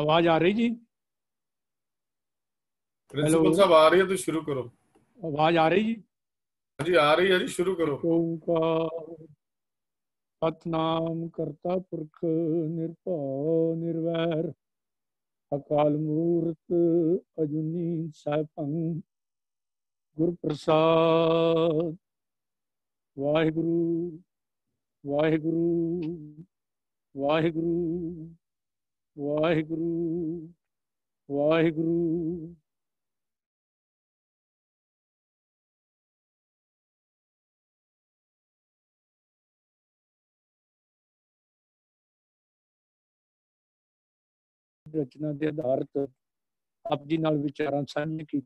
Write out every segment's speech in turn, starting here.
आवाज आ रही जी प्रिंसिपल साहब आ रही है तो शुरू करो आवाज आ रही जी हाँ जी आ रही है जी शुरू करो सतनाम करता पुरख निरभव निर्वैर अकाल मूर्त अजुनी साहबंग गुर प्रसाद वाहेगुरु वाहेगुरु वाहेगुरु वागुरु वागुरु रचना के आधारित तो आप जी विचार सामने की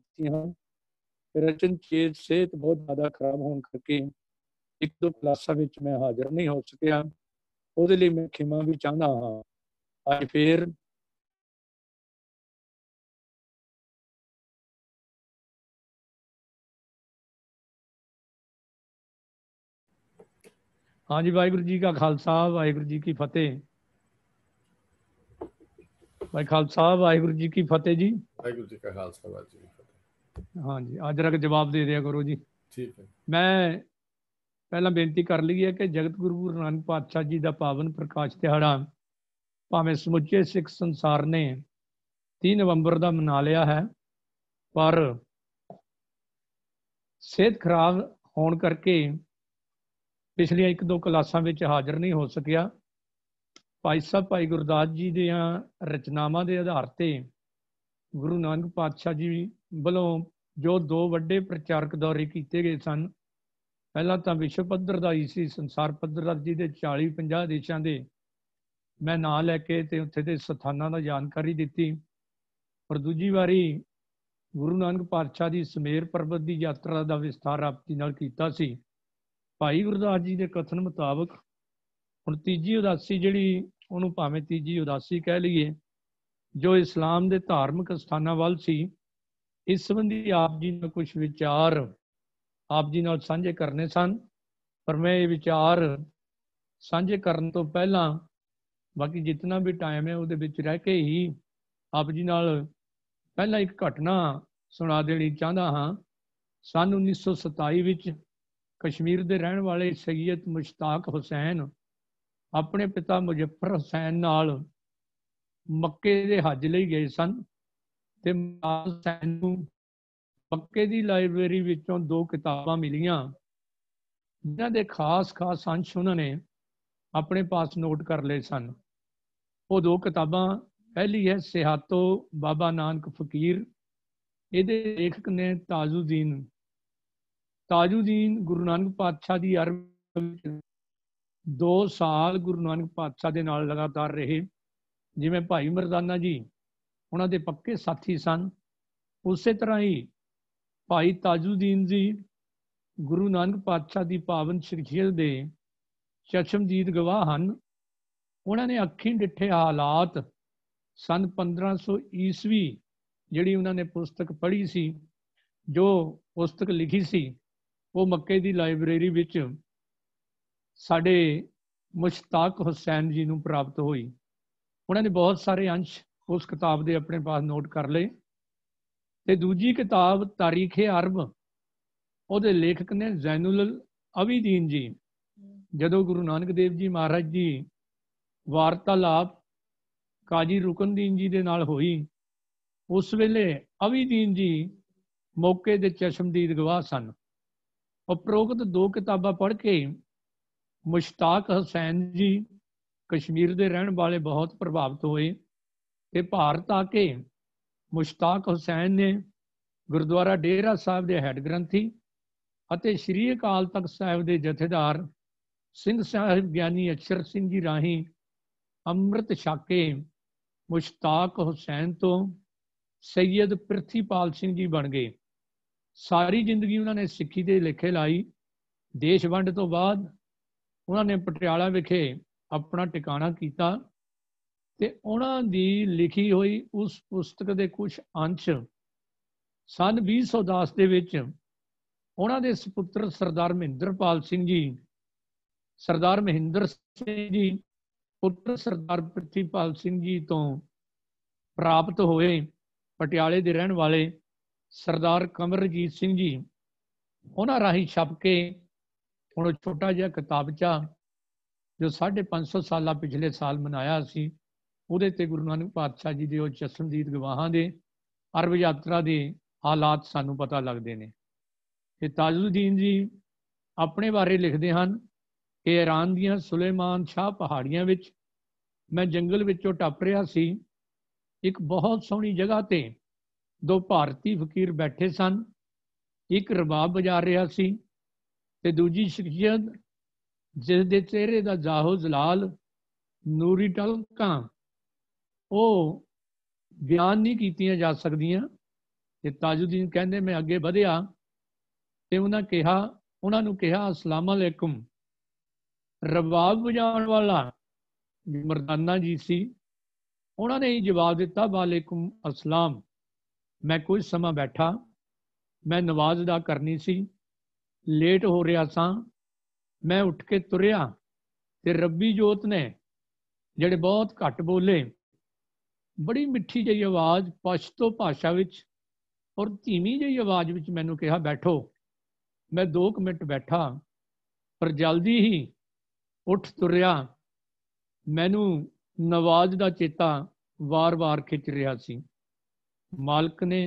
रचन चेत सेहत बहुत ज्यादा खराब होने करके एक दो क्लासा मैं हाजिर नहीं हो सकता ਉਹਦੇ ਲਈ ਮੈਂ ਖਿਮਾ ਵੀ ਚਾਹੁੰਦਾ ਹਾਂ ਅੱਜ ਫੇਰ ਹਾਂਜੀ ਵਾਹਿਗੁਰੂ ਜੀ ਕਾ ਖਾਲਸਾ ਵਾਹਿਗੁਰੂ ਜੀ ਕੀ ਫਤਿਹ ਭਾਈ ਖਾਲਸਾ ਵਾਹਿਗੁਰੂ ਜੀ ਕੀ ਫਤਿਹ ਜੀ ਵਾਹਿਗੁਰੂ ਜੀ ਕਾ ਖਾਲਸਾ ਵਾਹਿਗੁਰੂ ਜੀ ਕੀ ਫਤਿਹ ਹਾਂਜੀ ਅੱਜ ਰਕ ਜਵਾਬ ਦੇ ਦਿਆ ਕਰੋ ਜੀ ਠੀਕ ਹੈ ਮੈਂ ਪਹਿਲਾਂ ਬੇਨਤੀ ਕਰ ਲਈ ਹੈ ਕਿ ਜਗਤ ਗੁਰੂ ਗੁਰੂ ਨਾਨਕ ਪਾਤਸ਼ਾਹ ਜੀ ਦਾ ਪਾਵਨ ਪ੍ਰਕਾਸ਼ ਦਿਹਾੜਾ ਭਾਵੇਂ ਸਮੁੱਚੇ ਸਿੱਖ ਸੰਸਾਰ ਨੇ 3 ਨਵੰਬਰ ਦਾ ਮਨਾ ਲਿਆ ਹੈ ਪਰ ਸਿਹਤ ਖਰਾਬ ਹੋਣ ਕਰਕੇ ਪਿਛਲੀਆਂ ਇੱਕ ਦੋ ਕਲਾਸਾਂ ਵਿੱਚ ਹਾਜ਼ਰ ਨਹੀਂ ਹੋ ਸਕਿਆ ਭਾਈ ਸਾਹਿਬ ਭਾਈ ਗੁਰਦਾਸ ਜੀ ਦੀਆਂ ਰਚਨਾਵਾਂ ਦੇ ਆਧਾਰ ਤੇ ਗੁਰੂ ਨਾਨਕ ਪਾਤਸ਼ਾਹ ਜੀ ਵੱਲੋਂ ਜੋ ਦੋ ਵੱਡੇ ਪ੍ਰਚਾਰਕ ਦੌਰੇ ਕੀਤੇ ਗਏ ਸਨ पहला तो विश्व पद्धर का ही सी संसार पद्धर का जिसे चाली पाँह देशों के मैं ना लैके तो उ के का जानकारी दी और दूजी बारी गुरु नानक पातशाह की समेर पर्बत की यात्रा का विस्थार आप जी किया भाई गुरुदास जी के कथन मुताबक हम तीजी उदासी जी भावें तीजी उदासी कह लीए जो इस्लाम के धार्मिक स्थानों वाली इस संबंधी आप जी ने कुछ विचार आप जी साझे करने सन पर मैं ये विचार सजे कर तो पहल बाकी जितना भी टाइम है वो रह के ही आप जी पहला एक घटना सुना देनी चाहता हाँ सन उन्नीस सौ सताई कश्मीर के रहन वाले सैयद मुश्ताक हुसैन अपने पिता मुजफ्फर हुसैन न मके हज ले गए सन हुसैन मक्के लाइब्रेरी दो किताब मिली के खास खास अंश उन्होंने अपने पास नोट कर ले सन वो दो किताबा पहली है सिहातो बाबा नानक फकीर ये लेखक ने ताजुद्दीन ताजुद्दीन गुरु नानक पातशाह की अरब दो साल गुरु नानक पातशाह के नाल लगातार रहे जिमें भाई मरदाना जी उन्होंने पक्के साथी सन उस तरह ही भाई ताजुद्दीन जी गुरु नानक पातशाह की पावन सिरखियल के चशमजीत गवाह हैं उन्होंने अखी डिठे हालात सं पंद्रह सौ ईस्वी जी उन्होंने पुस्तक पढ़ी सी जो पुस्तक लिखी सी वो मक्के की लाइब्रेरी साढ़े मुश्ताक हुसैन जी ने प्राप्त हुई उन्होंने बहुत सारे अंश उस किताब के अपने पास नोट कर ले ਤੇ ਦੂਜੀ ਕਿਤਾਬ ਤਾਰੀਖੇ ਅਰਬ ਉਹਦੇ ਲੇਖਕ ਨੇ ਜ਼ੈਨੂਲ ਅਬੀਦੀਨ ਜੀ ਜਦੋਂ ਗੁਰੂ ਨਾਨਕ ਦੇਵ ਜੀ ਮਹਾਰਾਜ ਜੀ ਵਾਰਤਾਲਾਪ ਕਾਜੀ ਰੁਕਨਦੀਨ ਜੀ ਦੇ ਨਾਲ ਹੋਈ ਉਸ ਵੇਲੇ ਅਬੀਦੀਨ ਜੀ ਮੌਕੇ ਦੇ ਚਸ਼ਮਦੀਦ ਗਵਾਹ ਸਨ ਉਪਰੋਕਤ ਦੋ ਕਿਤਾਬਾਂ ਪੜ੍ਹ ਕੇ ਮੁਸ਼ਤਾਕ ਹਸੈਨ ਜੀ ਕਸ਼ਮੀਰ ਦੇ ਰਹਿਣ ਵਾਲੇ ਬਹੁਤ ਪ੍ਰਭਾਵਿਤ ਹੋਏ ਤੇ ਭਾਰਤ ਆ ਕੇ मुश्ताक हुसैन ने गुरद्वारा डेरा साहब के हैड ग्रंथी और श्री अकाल तख्त साहब के जथेदार सिंह साहब ज्ञानी अक्षर सिंह जी राही अमृत छाके मुश्ताक हुसैन तो सैयद प्रथीपाल सिंह जी बन गए सारी जिंदगी उन्होंने सिखी दे लिखे लाई देश वंड तो बाद उन्होंने पटियाला विखे अपना टिकाणा किया उन्होंने लिखी हुई उस पुस्तक के कुछ अंश सन भी सौ दस के उन्होंने सपुत्र सरदार महेंद्रपाल सिंह जी सरदार महेंद्र सिंह जी पुत्र सरदार पृथ्वीपाल सिंह जी तो प्राप्त होए पटियाले रहन वाले सरदार कमरजीत सिंह जी उन्होंने राही छप के हम छोटा जहा किताबचा जो साढ़े पांच सौ साल पिछले साल मनाया सी, ਉਹਦੇ ਤੇ ਗੁਰੂ ਨਾਨਕ ਪਾਤਸ਼ਾਹ ਜੀ ਦੇ ਉਹ ਚਸਨਦੀਦ ਗਵਾਹਾਂ ਦੇ ਅਰਬ ਯਾਤਰਾ ਦੇ ਹਾਲਾਤ ਸਾਨੂੰ ਪਤਾ ਲੱਗਦੇ ਨੇ ਤੇ ਤਾਜੁਦੀਨ ਜੀ ਆਪਣੇ ਬਾਰੇ ਲਿਖਦੇ ਹਨ ਕਿ ਈਰਾਨ ਦੀਆਂ ਸੁਲੇਮਾਨ ਸ਼ਾਹ ਪਹਾੜੀਆਂ ਵਿੱਚ ਮੈਂ ਜੰਗਲ ਵਿੱਚੋਂ ਟੱਪ ਰਿਹਾ ਸੀ ਇੱਕ ਬਹੁਤ ਸੋਹਣੀ ਜਗ੍ਹਾ ਤੇ ਦੋ ਭਾਰਤੀ ਫਕੀਰ ਬੈਠੇ ਸਨ ਇੱਕ ਰਬਾਬ ਵਜਾ ਰਿਹਾ ਸੀ ਤੇ ਦੂਜੀ ਸ਼ਖਸੀਅਤ ਜਿਸ ਦੇ ਚਿਹਰੇ ਦਾ ਜ਼ਾਹੋ ਜ਼ਲਾਲ ਨੂਰੀ ਟਲਕਾਂ ਉਹ ਬਿਆਨ ਨਹੀਂ ਕੀਤੀਆਂ ਜਾ ਸਕਦੀਆਂ ਤੇ ਤਾਜੁਦੀਨ ਕਹਿੰਦੇ ਮੈਂ ਅੱਗੇ ਵਧਿਆ ਤੇ ਉਹਨਾਂ ਕਿਹਾ ਉਹਨਾਂ ਨੂੰ ਕਿਹਾ ਅਸਲਾਮ ਅਲੈਕਮ ਰਬਾਬ ਵਜਾਉਣ ਵਾਲਾ ਮਰਦਾਨਾ ਜੀ ਸੀ ਉਹਨਾਂ ਨੇ ਹੀ ਜਵਾਬ ਦਿੱਤਾ ਵਾਲੇਕੁਮ ਅਸਲਾਮ ਮੈਂ ਕੁਝ ਸਮਾਂ ਬੈਠਾ ਮੈਂ ਨਵਾਜ਼ ਦਾ ਕਰਨੀ ਸੀ ਲੇਟ ਹੋ ਰਿਹਾ ਸਾਂ ਮੈਂ ਉੱਠ ਕੇ ਤੁਰਿਆ ਤੇ ਰੱਬੀ ਜੋਤ ਨੇ ਜਿਹੜੇ ਬਹੁਤ ਘੱਟ ਬੋਲੇ ਬੜੀ ਮਿੱਠੀ ਜਿਹੀ ਆਵਾਜ਼ ਪਛਤੋ ਭਾਸ਼ਾ ਵਿੱਚ ਔਰ ਧੀਮੀ ਜਿਹੀ ਆਵਾਜ਼ ਵਿੱਚ ਮੈਨੂੰ ਕਿਹਾ ਬੈਠੋ ਮੈਂ 2 ਮਿੰਟ ਬੈਠਾ ਪਰ ਜਲਦੀ ਹੀ ਉੱਠ ਤੁਰਿਆ ਮੈਨੂੰ ਨਵਾਜ਼ ਦਾ ਚੇਤਾ ਵਾਰ-ਵਾਰ ਖਿੱਚ ਰਿਹਾ ਸੀ ਮਾਲਕ ਨੇ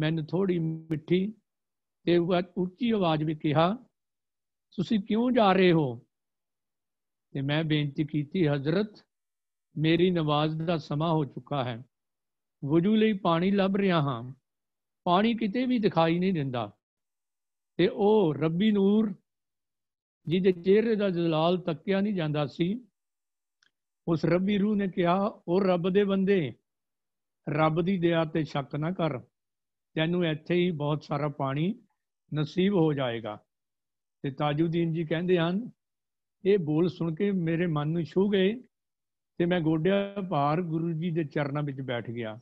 ਮੈਨੂੰ ਥੋੜੀ ਮਿੱਠੀ ਤੇ ਉੱਚੀ ਆਵਾਜ਼ ਵਿੱਚ ਕਿਹਾ ਤੁਸੀਂ ਕਿਉਂ ਜਾ ਰਹੇ ਹੋ ਤੇ ਮੈਂ ਬੇਨਤੀ ਕੀਤੀ ਹਜ਼ਰਤ मेरी नमाज का समा हो चुका है वजू लिए पानी लभ रहा हाँ पानी कित भी दिखाई नहीं दिता तो वह रबी नूर जिसे चेहरे का जलाल तकिया नहीं जाता सी उस रबी रूह ने कहा और रब दे बंदे रब की दया तो शक ना कर तेन इत बहुत सारा पानी नसीब हो जाएगा तो ताजुद्दीन जी कहते हैं ये बोल सुन के मेरे मन में छू गए तो मैं गोडिया पार गुरु जी के चरणों में बैठ गया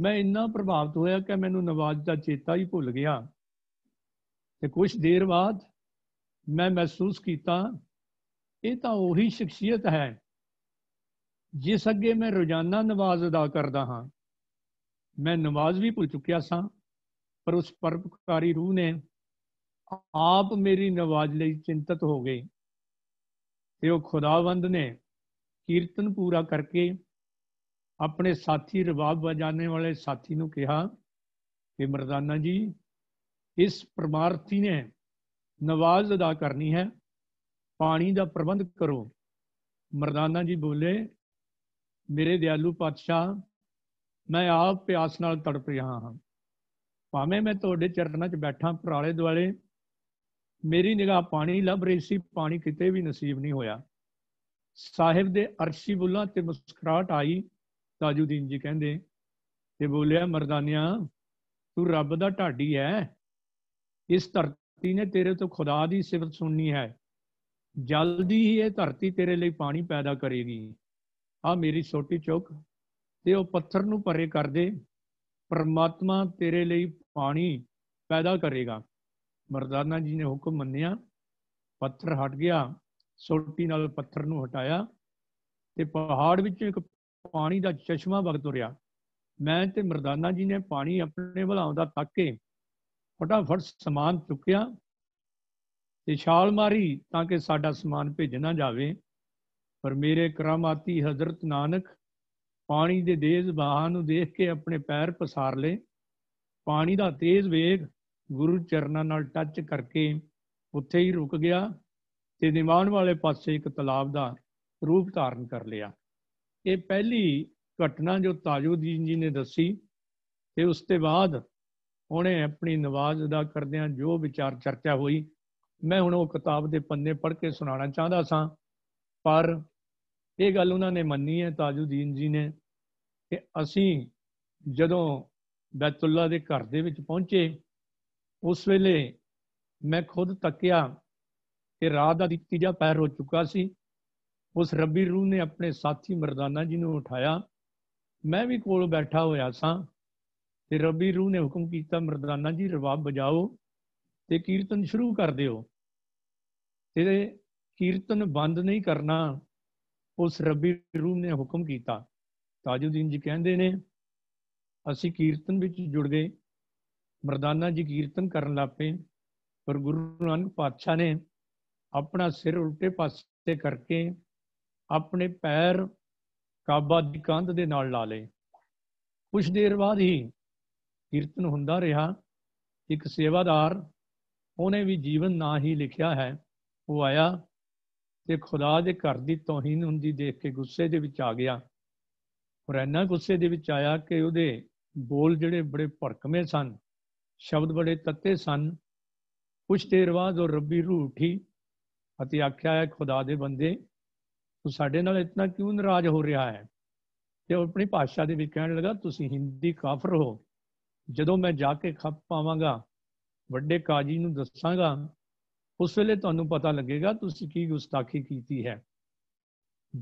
मैं इन्ना प्रभावित होया कि मैं नवाज का चेता ही भुल गया तो कुछ देर बाद मैं महसूस किया तो उख्सीयत है जिस अगे मैं रोजाना नवाज अदा करता हाँ मैं नमाज भी भुल चुकया स पर उस परपकारी रूह ने आप मेरी नमाज लिंत हो गई तो खुदावंद ने कीर्तन पूरा करके अपने साथी रबाब बजाने वाले साथी ने कहा कि मरदाना जी इस परमार्थी ने नवाज अदा करनी है पानी का प्रबंध करो मरदाना जी बोले मेरे दयालु पातशाह मैं आप प्यास ਨਾਲ रहा हाँ भावें मैं थोड़े ਤੁਹਾਡੇ चरणों च बैठा पराले दुआले मेरी निगाह पानी लभ रही ਸੀ पानी ਕਿਤੇ भी नसीब नहीं होया साहेब के अरशी बुला मुस्कुराहट आई ताजुद्दीन जी कहते बोलिया मरदानिया तू रब का ढाडी है इस धरती ने तेरे तो खुदा की सिफत सुननी है जल्दी ही यह धरती तेरे लिए पानी पैदा करेगी आ मेरी छोटी चुक तो पत्थर परे कर दे परमात्मा तेरे लिए पानी पैदा करेगा मरदाना जी ने हुक्म मनिया पत्थर हट गया सोटी पत्थर हटाया तो पहाड़ एक पानी का चश्मा वग तुरिया मैं तो मरदाना जी ने पानी अपने वाल आता तक के फटाफट समान चुकया छाल मारी कि साड़ा समान सामान ना जाए पर मेरे करामाती हजरत नानक पानी के दे देज बहान देख के अपने पैर पसार ले पानी का तेज वेग गुरु चरणा टच करके उत्थे ही रुक गया तो निमाण वाले पासे एक तालाब का रूप धारण कर लिया ये पहली घटना जो ताजुद्दीन जी ने दसी तो उसके बाद उन्हें अपनी नवाज अदा करद जो विचार चर्चा हुई मैं हूँ वो किताब के पन्ने पढ़ के सुना चाहता सर यह गल उन्होंने मनी है ताजुद्दीन जी ने कि असी जदों बैतुल्ला के घर के पहुंचे उस वेले मैं खुद तकिया ਕਿ ਰਾਤ ਦਾ ਤੀਜਾ ਪੈਰ ਹੋ ਚੁੱਕਾ ਸੀ ਉਸ ਰੱਬੀ ਰੂਹ ਨੇ ਆਪਣੇ ਸਾਥੀ ਮਰਦਾਨਾ ਜੀ ਨੂੰ ਉਠਾਇਆ ਮੈਂ ਵੀ ਕੋਲ ਬੈਠਾ ਹੋਇਆ ਸਾਂ ਤੇ ਰੱਬੀ ਰੂਹ ਨੇ ਹੁਕਮ ਕੀਤਾ ਮਰਦਾਨਾ ਜੀ ਰਵਾਬ ਬਜਾਓ ਤੇ ਕੀਰਤਨ ਸ਼ੁਰੂ ਕਰ ਦਿਓ ਤੇ ਕੀਰਤਨ ਬੰਦ ਨਹੀਂ ਕਰਨਾ ਉਸ ਰੱਬੀ ਰੂਹ ਨੇ ਹੁਕਮ ਕੀਤਾ ਤਾਜੁਦੀਨ ਜੀ ਕਹਿੰਦੇ ਨੇ ਅਸੀਂ ਕੀਰਤਨ ਵਿੱਚ ਜੁੜ ਗਏ ਮਰਦਾਨਾ ਜੀ ਕੀਰਤਨ ਕਰਨ ਲੱਪੇ ਪਰ ਗੁਰੂ ਨਾਨਕ ਪਾਤਸ਼ਾਹ ਨੇ अपना सिर उल्टे पास करके अपने पैर काबा की कंध के नाल ला ले कुछ देर बाद ही कीर्तन हों एक सेवादार उन्हें भी जीवन ना ही लिखा है वो आया तो खुदा के घर की तोहीन होंगी देख के गुस्से के आ गया और इन्ना गुस्से आया कि वो बोल जड़े बड़े भड़कमे सन शब्द बड़े तत्ते सन कुछ देर बाद रबी रू उठी ਅਤੇ ਆਖਿਆ ਹੈ ਖੁਦਾ ਦੇ ਬੰਦੇ ਤੂੰ ਸਾਡੇ ਨਾਲ ਇਤਨਾ ਕਿਉਂ ਨਾਰਾਜ਼ ਹੋ ਰਿਹਾ ਹੈ ਤੇ ਆਪਣੀ ਭਾਸ਼ਾ ਦੇ ਵਿੱਚ ਕਹਿਣ ਲੱਗਾ ਤੁਸੀਂ ਹਿੰਦੀ ਕਾਫਰ ਹੋ ਜਦੋਂ ਮੈਂ ਜਾ ਕੇ ਖੱਪ ਪਾਵਾਂਗਾ ਵੱਡੇ ਕਾਜੀ ਨੂੰ ਦੱਸਾਂਗਾ ਉਸ ਵੇਲੇ ਤੁਹਾਨੂੰ ਪਤਾ ਲੱਗੇਗਾ ਤੁਸੀਂ ਕੀ ਗੁਸਤਾਖੀ ਕੀਤੀ ਹੈ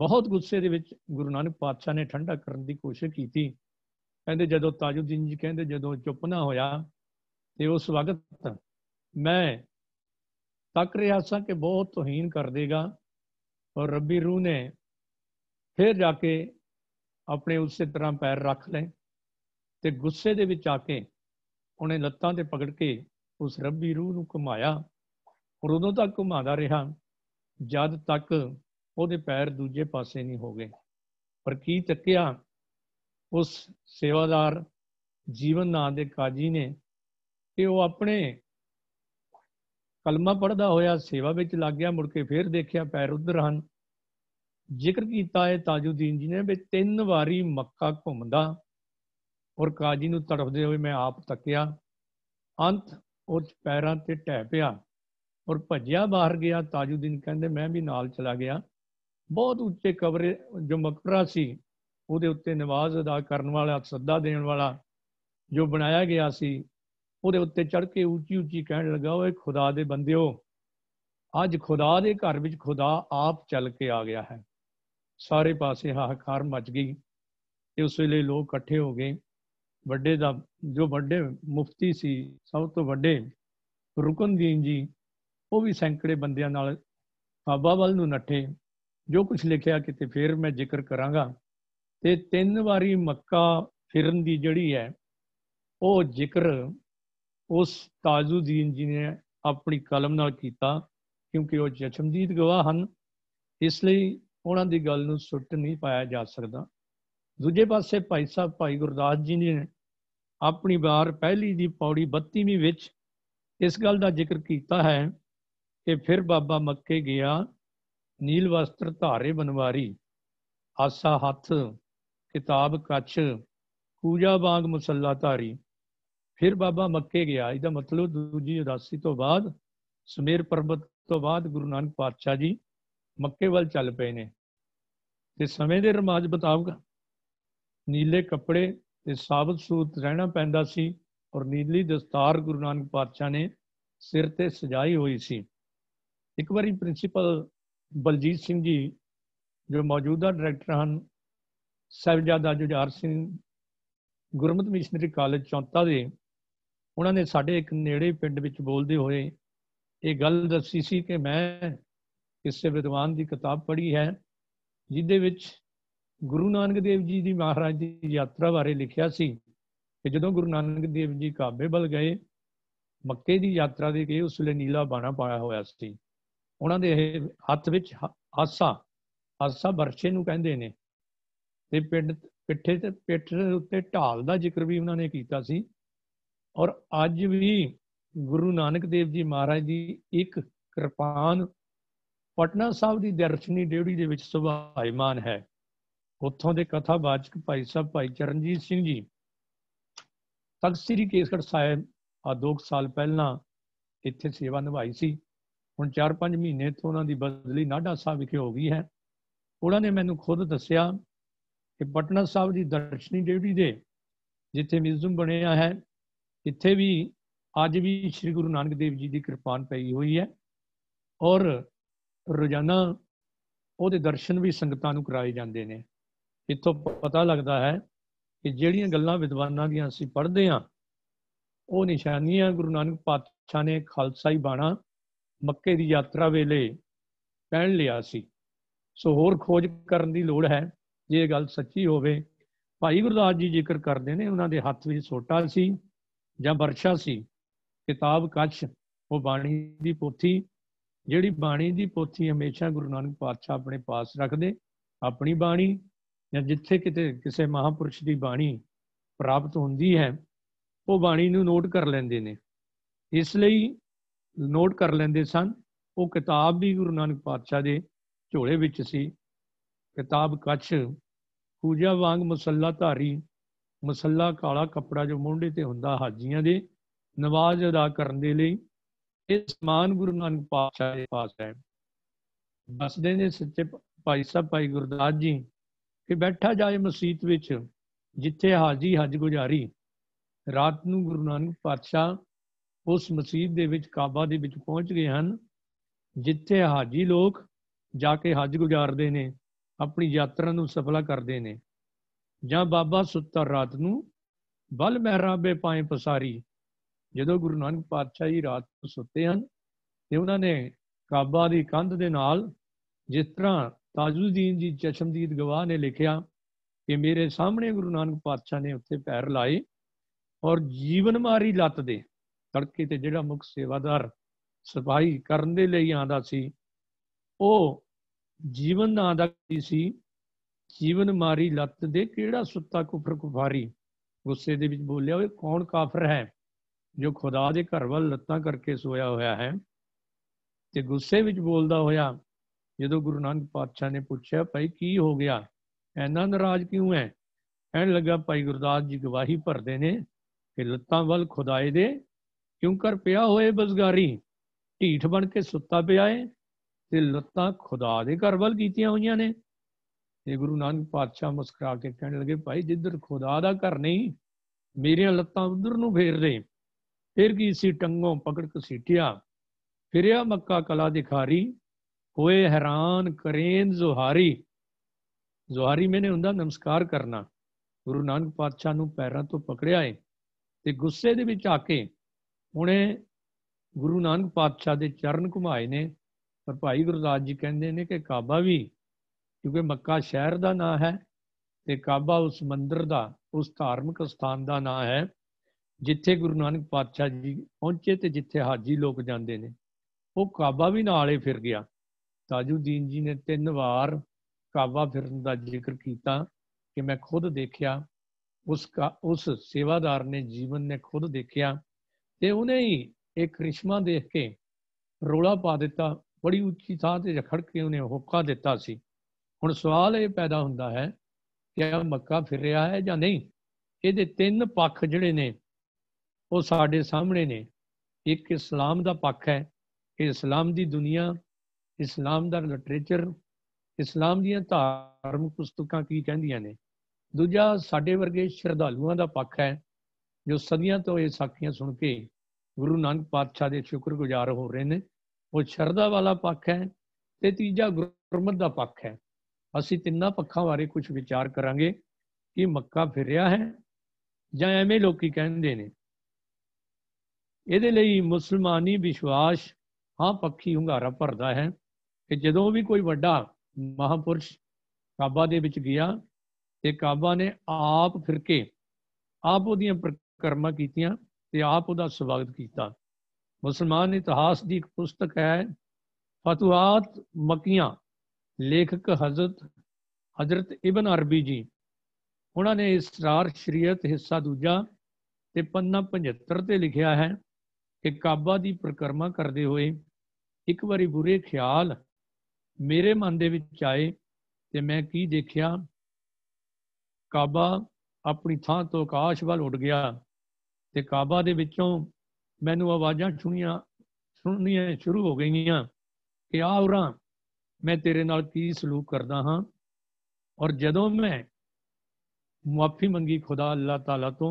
ਬਹੁਤ ਗੁੱਸੇ ਦੇ ਵਿੱਚ ਗੁਰੂ ਨਾਨਕ ਪਾਤਸ਼ਾਹ ਨੇ ਠੰਡਾ ਕਰਨ ਦੀ ਕੋਸ਼ਿਸ਼ ਕੀਤੀ ਕਹਿੰਦੇ ਜਦੋਂ ਤਾਜੁਦੀਨ ਜੀ ਕਹਿੰਦੇ ਜਦੋਂ ਚੁੱਪ ਨਾ ਹੋਇਆ ਤੇ ਉਸ ਵਕਤ ਮੈਂ तक रहा सा कि बहुत तोहीन कर देगा और रबी रूह ने फिर जाके ਆਪਣੇ ਉਸੇ ਤਰ੍ਹਾਂ ਪੈਰ ਰੱਖ ਲਏ ਤੇ ਗੁੱਸੇ ਦੇ ਵਿੱਚ ਆ ਕੇ ਉਹਨੇ ਲੱਤਾਂ ਤੇ ਪਕੜ ਕੇ ਉਸ ਰੱਬੀ ਰੂਹ ਨੂੰ ਘੁਮਾਇਆ ਔਰ ਉਦੋਂ ਤੱਕ ਘੁਮਾਦਾ ਰਿਹਾ ਜਦ ਤੱਕ ਉਹਦੇ ਪੈਰ ਦੂਜੇ ਪਾਸੇ ਨਹੀਂ ਹੋ ਗਏ ਪਰ ਕੀ ਤੱਕਿਆ ਉਸ ਸੇਵਾਦਾਰ ਜੀਵਨ ਨਾਂ ਦੇ ਕਾਜੀ ਨੇ ਕਿ ਉਹ ਆਪਣੇ कलमा पढ़ा होया सेवा में लग गया मुड़ के फिर देखिया पैर उधर हैं जिक्र किया है ताजुद्दीन जी ने भी तीन बारी मक्का घूमदा और काजी तड़फते हुए मैं आप तकिया अंत उस पैर से टह पिया और भजया बाहर गया ताजुद्दीन कहते मैं भी नाल चला गया बहुत उच्चे कबरे जो मकबरा सी वो उत्ते नवाज अदा करने वाला सद्दा देने वाला जो बनाया गया वो उत्ते चढ़ के उची उची कह लगा वो खुदा दे बंद अज खुदा दे घर खुदा आप चल के आ गया है सारे पासे हाहाकार मच गई तो उस वे लोग कट्ठे हो गए व्डे का जो व्डे मुफ्ती सी सब तो व्डे रुकनदीन जी वह भी सैकड़े बंद बाबा वाल नठे जो कुछ लिखा कि फिर मैं जिक्र करा तो तीन बारी मक्का फिरन की जड़ी है वह जिक्र ਉਸ ਤਾਜੁਦੀਨ ਜੀ ਨੇ ਆਪਣੀ ਕਲਮ ਨਾਲ ਕੀਤਾ ਕਿਉਂਕਿ ਉਹ ਜਸ਼ਮਦੀਦ ਗਵਾਹ ਹਨ ਇਸ ਲਈ ਉਹਨਾਂ ਦੀ ਗੱਲ ਨੂੰ ਸੁੱਟ ਨਹੀਂ ਪਾਇਆ ਜਾ ਸਕਦਾ ਦੂਜੇ ਪਾਸੇ ਭਾਈ ਸਾਹਿਬ ਭਾਈ ਗੁਰਦਾਸ ਜੀ ਨੇ ਆਪਣੀ ਵਾਰ ਪਹਿਲੀ ਦੀ ਪੌੜੀ 32ਵੀਂ ਵਿੱਚ ਇਸ ਗੱਲ ਦਾ ਜ਼ਿਕਰ ਕੀਤਾ ਹੈ ਕਿ ਫਿਰ ਬਾਬਾ ਮੱਕੇ ਗਿਆ ਨੀਲ ਵਸਤਰ ਧਾਰੇ ਬਨਵਾਰੀ ਆਸਾ ਹੱਥ ਕਿਤਾਬ ਕੱਛ ਕੂਜਾ ਬਾਗ ਮੁਸੱਲਾ ਧਾਰੀ फिर बाबा मके गया यदा मतलब दूजी उदासी तो बाद समेर पर्बत तो बाद गुरु नानक पातशाह जी मके वाल चल पे ने समय के रमाज मुताबक नीले कपड़े तो साबत सूत रहना पैदा सी और नीली दस्तार गुरु नानक पातशाह ने सिर ते सजाई हुई सी एक बार प्रिंसीपल बलजीत सिंह जी जो मौजूदा डायरैक्टर हैं साहबजादा जुझार सिंह गुरमत मिशनरी कॉलेज चौंता के उन्होंने साढ़े एक नेड़े पिंड बोलते हुए एक गल दसी सी कि मैं किसी विद्वान की किताब पढ़ी है जिदे गुरु नानक देव जी की महाराज की यात्रा बारे लिखा स कि जो गुरु नानक देव जी काबे बल गए मक्के की यात्रा दे उस वे नीला बाणा पाया होया उन्होंने हथ में आसा आसा बरछे कहें पिंड पिठे पिठ उत्ते ढाल का जिक्र भी उन्होंने किया और ਅੱਜ ਵੀ ਗੁਰੂ ਨਾਨਕ ਦੇਵ ਜੀ ਮਹਾਰਾਜ ਦੀ ਇੱਕ ਕਿਰਪਾਨ ਪਟਨਾ ਸਾਹਿਬ ਦੀ ਦਰਸ਼ਨੀ ਡੇਵੜੀ ਦੇ ਵਿੱਚ ਸੁਭਾਈਮਾਨ ਹੈ ਉੱਥੋਂ ਦੇ ਕਥਾਵਾਚਕ ਭਾਈ ਸਾਹਿਬ ਭਾਈ ਚਰਨਜੀਤ ਸਿੰਘ ਜੀ ਤਖਤ ਸ੍ਰੀ ਕੇਸਗੜ ਸਾਹਿਬ ਆ 2 ਸਾਲ ਪਹਿਲਾਂ ਇੱਥੇ ਸੇਵਾ ਨਿਭਾਈ ਸੀ ਹੁਣ 4-5 ਮਹੀਨੇ ਤੋਂ ਉਹਨਾਂ ਦੀ ਬਦਲੀ ਨਾਡਾ ਸਾਹਿਬ ਵਿਖੇ ਹੋ ਗਈ ਹੈ ਉਹਨਾਂ ਨੇ ਮੈਨੂੰ ਖੁਦ ਦੱਸਿਆ ਕਿ ਪਟਨਾ ਸਾਹਿਬ ਦੀ ਦਰਸ਼ਨੀ ਡੇਵੜੀ ਦੇ ਜਿੱਥੇ ਮਿਊਜ਼ੀਅਮ ਬਣਿਆ ਹੈ ਇੱਥੇ ਵੀ ਅੱਜ ਵੀ ਸ੍ਰੀ ਗੁਰੂ ਨਾਨਕ ਦੇਵ ਜੀ ਦੀ ਕਿਰਪਾਨ ਪਈ ਹੋਈ ਹੈ ਔਰ ਰੋਜ਼ਾਨਾ ਉਹਦੇ ਦਰਸ਼ਨ ਵੀ ਸੰਗਤਾਂ ਨੂੰ ਕਰਾਏ ਜਾਂਦੇ ਨੇ ਇਥੋਂ ਪਤਾ ਲੱਗਦਾ ਹੈ ਕਿ ਜਿਹੜੀਆਂ ਗੱਲਾਂ ਵਿਦਵਾਨਾਂ ਦੀਆਂ ਅਸੀਂ ਪੜ੍ਹਦੇ ਹਾਂ ਉਹ ਨਿਸ਼ਾਨੀਆਂ ਗੁਰੂ ਨਾਨਕ ਪਾਤਸ਼ਾਹ ਨੇ ਖਾਲਸਾਈ ਬਾਣਾ ਮੱਕੇ ਦੀ ਯਾਤਰਾ ਵੇਲੇ ਪਹਿਣ ਲਿਆ ਸੀ ਸੋ ਹੋਰ ਖੋਜ ਕਰਨ ਦੀ ਲੋੜ ਹੈ ਜੇ ਇਹ ਗੱਲ ਸੱਚੀ ਹੋਵੇ ਭਾਈ ਗੁਰਦਾਸ ਜੀ ਜ਼ਿਕਰ ਕਰਦੇ ਨੇ ਉਹਨਾਂ ਦੇ ਹੱਥ ਵਿੱਚ ਸੋਟਾ ਸੀ ਜਾਂ ਵਰਸ਼ਾ ਸੀ ਕਿਤਾਬ ਕੱਛ ਉਹ ਬਾਣੀ ਦੀ ਪੋਥੀ ਜਿਹੜੀ ਬਾਣੀ ਦੀ ਪੋਥੀ ਹਮੇਸ਼ਾ ਗੁਰੂ ਨਾਨਕ ਪਾਤਸ਼ਾਹ ਆਪਣੇ ਪਾਸ ਰੱਖਦੇ ਆਪਣੀ ਬਾਣੀ ਜਾਂ ਜਿੱਥੇ ਕਿਤੇ ਕਿਸੇ ਮਹਾਪੁਰਸ਼ ਦੀ ਬਾਣੀ ਪ੍ਰਾਪਤ ਹੁੰਦੀ ਹੈ ਉਹ ਬਾਣੀ ਨੂੰ ਨੋਟ ਕਰ ਲੈਂਦੇ ਨੇ ਇਸ ਲਈ ਨੋਟ ਕਰ ਲੈਂਦੇ ਸਨ ਉਹ ਕਿਤਾਬ ਵੀ ਗੁਰੂ ਨਾਨਕ ਪਾਤਸ਼ਾਹ ਦੇ ਝੋਲੇ ਵਿੱਚ ਸੀ ਕਿਤਾਬ ਕੱਛ ਪੂਜਾ ਵਾਂਗ ਮਸੱਲਾ ਧਾਰੀ मसला कला कपड़ा जो मोडे से होंगे हाजिया के नमाज अदा करने के लिए यह समान गुरु नानक पातशाह पास है दस ने सच्चे भाई साहब भाई गुरदास जी कि बैठा जाए मसीत जिथे हाजी हज गुजारी रात को गुरु नानक पातशाह उस मसीत काबा के पहुँच गए हैं जिथे हाजी लोग जाके हज गुजारते हैं अपनी यात्रा को सफला करते हैं ਜਾਂ ਬਾਬਾ ਸੁੱਤਾ ਰਾਤ ਨੂੰ ਬਲ ਮਹਿਰਾਬੇ ਪਾਏ ਪਸਾਰੀ ਜਦੋਂ ਗੁਰੂ ਨਾਨਕ ਪਾਤਸ਼ਾਹ ਜੀ ਰਾਤ ਨੂੰ ਸੁੱਤੇ ਹਨ ਤੇ ਉਹਨਾਂ ਨੇ ਕਾਬਾ ਦੀ ਕੰਧ ਦੇ ਨਾਲ ਜਿਸ ਤਰ੍ਹਾਂ ਤਾਜੁਦੀਨ ਜੀ ਚਸ਼ਮਦੀਦ ਗਵਾਹ ਨੇ ਲਿਖਿਆ ਕਿ ਮੇਰੇ ਸਾਹਮਣੇ ਗੁਰੂ ਨਾਨਕ ਪਾਤਸ਼ਾਹ ਨੇ ਉੱਥੇ ਪੈਰ ਲਾਏ ਔਰ ਜੀਵਨ ਮਾਰੀ ਲੱਤ ਦੇ ਤੜਕੇ ਤੇ ਜਿਹੜਾ ਮੁਖ ਸੇਵਾਦਾਰ ਸਫਾਈ ਕਰਨ ਦੇ ਲਈ ਆਂਦਾ ਸੀ ਉਹ ਜੀਵਨ ਨਾਂ ਦਾ ਸੀ ਜੀਵਨ ਮਾਰੀ ਲੱਤ ਦੇ ਕਿਹੜਾ ਸੁੱਤਾ ਕੁਫਰ ਕੁਫਾਰੀ ਗੁੱਸੇ ਦੇ ਵਿੱਚ ਬੋਲਿਆ ਓਏ ਕੌਣ ਕਾਫਰ ਹੈ ਜੋ ਖੁਦਾ ਦੇ ਘਰ ਵੱਲ ਲੱਤਾਂ ਕਰਕੇ ਸੋਇਆ ਹੋਇਆ ਹੈ ਤੇ ਗੁੱਸੇ ਵਿੱਚ ਬੋਲਦਾ ਹੋਇਆ ਜਦੋਂ ਗੁਰੂ ਨਾਨਕ ਪਾਤਸ਼ਾਹ ਨੇ ਪੁੱਛਿਆ ਭਾਈ ਕੀ ਹੋ ਗਿਆ ਐਨਾ ਨਾਰਾਜ਼ ਕਿਉਂ ਹੈ ਕਹਿਣ ਲੱਗਾ ਭਾਈ ਗੁਰਦਾਸ ਜੀ ਗਵਾਹੀ ਭਰਦੇ ਨੇ ਕਿ ਲੱਤਾਂ ਵੱਲ ਖੁਦਾਏ ਦੇ ਕਿਉਂ ਕਰ ਪਿਆ ਹੋਏ ਬਜ਼ਗਾਰੀ ਢੀਠ ਬਣ ਕੇ ਸੁੱਤਾ ਪਿਆ ਏ ਤੇ ਲੱਤਾਂ ਖੁਦਾ ਦੇ ਘਰ ਵੱਲ ਕੀਤੀਆਂ ਹੋਈਆਂ ਨੇ ਤੇ ਗੁਰੂ ਨਾਨਕ ਪਾਤਸ਼ਾਹ ਮੁਸਕਰਾ ਕੇ ਕਹਿਣ ਲੱਗੇ ਭਾਈ ਜਿੱਧਰ ਖੁਦਾ ਦਾ ਘਰ ਨਹੀਂ ਮੇਰੀਆਂ ਲੱਤਾਂ ਉਧਰ ਨੂੰ ਫੇਰ ਦੇ ਫਿਰ ਕੀ ਸੀ ਟੰਗੋਂ ਪਕੜ ਕੇ ਸੀਟਿਆ ਫਿਰਿਆ ਮੱਕਾ ਕਲਾ ਦਿਖਾਰੀ ਹੋਏ ਹੈਰਾਨ ਕਰੇਨ ਜ਼ੁਹਾਰੀ ਜ਼ੁਹਾਰੀ ਮੈਨੇ ਹੁੰਦਾ ਨਮਸਕਾਰ ਕਰਨਾ ਗੁਰੂ ਨਾਨਕ ਪਾਤਸ਼ਾਹ ਨੂੰ ਪੈਰਾਂ ਤੋਂ ਪਕੜਿਆ ਏ ਤੇ ਗੁੱਸੇ ਦੇ ਵਿੱਚ ਆ ਕੇ ਉਹਨੇ ਗੁਰੂ ਨਾਨਕ ਪਾਤਸ਼ਾਹ ਦੇ ਚਰਨ ਘੁਮਾਏ ਨੇ ਪਰ ਭਾਈ ਗੁਰਦਾਸ ਜੀ ਕਹਿੰਦੇ ਨੇ ਕਿ ਕਾਬਾ ਵੀ क्योंकि मक्का शहर का ना है तो काबा उस मंदिर का उस धार्मिक स्थान का ना है जिथे गुरु नानक पातशाह जी पहुंचे तो जिथे हाजी लोग जाते हैं वह काबा भी ना ही फिर गया ताजुद्दीन जी ने तीन बार काबा फिरन का जिक्र किया कि मैं खुद देखिया उस का उस सेवादार ने जीवन ने खुद देखिया तो उन्हें ही एक करिश्मा देख के रौला पा दिता बड़ी उची थान से जखड़ के उन्हें होका दिता सी ਹੁਣ ਸਵਾਲ ਇਹ ਪੈਦਾ ਹੁੰਦਾ ਹੈ ਕਿ ਆ ਮੱਕਾ ਫਿਰ ਰਿਹਾ ਹੈ ਜਾਂ ਨਹੀਂ ਇਹਦੇ ਤਿੰਨ ਪੱਖ ਜਿਹੜੇ ਨੇ ਉਹ ਸਾਡੇ ਸਾਹਮਣੇ ਨੇ ਇੱਕ ਇਸਲਾਮ ਦਾ ਪੱਖ ਹੈ ਕਿ ਇਸਲਾਮ ਦੀ ਦੁਨੀਆ ਇਸਲਾਮ ਦਾ ਲਿਟਰੇਚਰ ਇਸਲਾਮ ਦੀਆਂ ਧਾਰਮਿਕ ਪੁਸਤਕਾਂ ਕੀ ਕਹਿੰਦੀਆਂ ਨੇ ਦੂਜਾ ਸਾਡੇ ਵਰਗੇ ਸ਼ਰਧਾਲੂਆਂ ਦਾ ਪੱਖ ਹੈ ਜੋ ਸਦੀਆਂ ਤੋਂ ਇਹ ਸਾਖੀਆਂ ਸੁਣ ਕੇ ਗੁਰੂ ਨਾਨਕ ਪਾਤਸ਼ਾਹ ਦੇ ਸ਼ੁਕਰਗੁਜ਼ਾਰ ਹੋ ਰਹੇ ਨੇ ਉਹ ਸ਼ਰਧਾ ਵਾਲਾ ਪੱਖ ਹੈ ਤੇ ਤੀਜਾ ਗੁਰਮਤ ਦਾ ਪੱਖ ਹੈ असी तिना पखा बारे कुछ विचार करा कि मक्का फिर है जमें लोग कहते हैं ये मुसलमानी विश्वास हाँ पक्षी हुंगारा भरता है कि जो भी कोई व्डा महापुरश काबा दे गया तो काबा ने आप फिर के आप वो की आप वह स्वागत किया मुसलमान इतिहास की एक पुस्तक है फतवात मकिया ਲੇਖਕ ਹਜ਼ਰਤ ਹਜ਼ਰਤ ਇਬਨ ਅਰਬੀ ਜੀ ਉਹਨਾਂ ਨੇ ਇਸਰਾਰ ਸ਼ਰੀਅਤ ਹਿੱਸਾ ਦੂਜਾ ਤੇ ਪੰਨਾ 75 ਤੇ ਲਿਖਿਆ ਹੈ ਕਿ ਕਾਬਾ ਦੀ ਪ੍ਰਕਰਮਾ ਕਰਦੇ ਹੋਏ ਇੱਕ ਵਾਰੀ ਬੁਰੇ ਖਿਆਲ ਮੇਰੇ ਮਨ ਦੇ ਵਿੱਚ ਆਏ ਤੇ ਮੈਂ ਕੀ ਦੇਖਿਆ ਕਾਬਾ ਆਪਣੀ ਥਾਂ ਤੋਂ ਆਕਾਸ਼ ਵੱਲ ਉੱਡ ਗਿਆ ਤੇ ਕਾਬਾ ਦੇ ਵਿੱਚੋਂ ਮੈਨੂੰ ਆਵਾਜ਼ਾਂ ਸੁਣੀਆਂ ਸੁਣਨੀਆਂ ਸ਼ੁਰੂ ਹੋ ਗਈਆਂ ਕਿ ਆਹ ਉਰਾਂ मैं तेरे नाल की सलूक करदा हाँ और जदों मैं माफी मंगी खुदा अल्लाह ताला तो